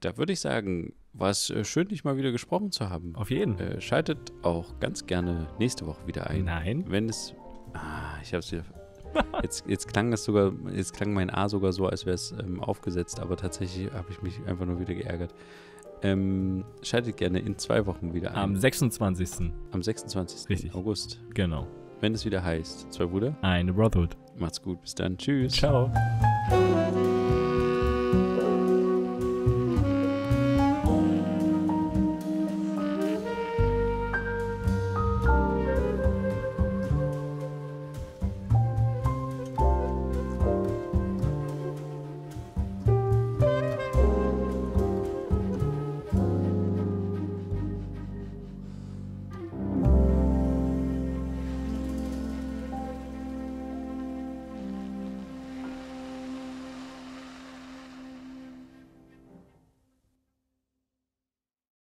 Da würde ich sagen, war es äh, schön, dich mal wieder gesprochen zu haben. Auf jeden. Äh, schaltet auch ganz gerne nächste Woche wieder ein. Nein. Wenn es. Ah, ich habe es wieder Jetzt, jetzt klang das sogar, jetzt klang mein A sogar so, als wäre es ähm, aufgesetzt, aber tatsächlich habe ich mich einfach nur wieder geärgert. Ähm, schaltet gerne in zwei Wochen wieder ein. Am 26. Am 26. Richtig. August. Genau. Wenn es wieder heißt, zwei Brüder. Eine Brotherhood. Macht's gut, bis dann. Tschüss. Ciao.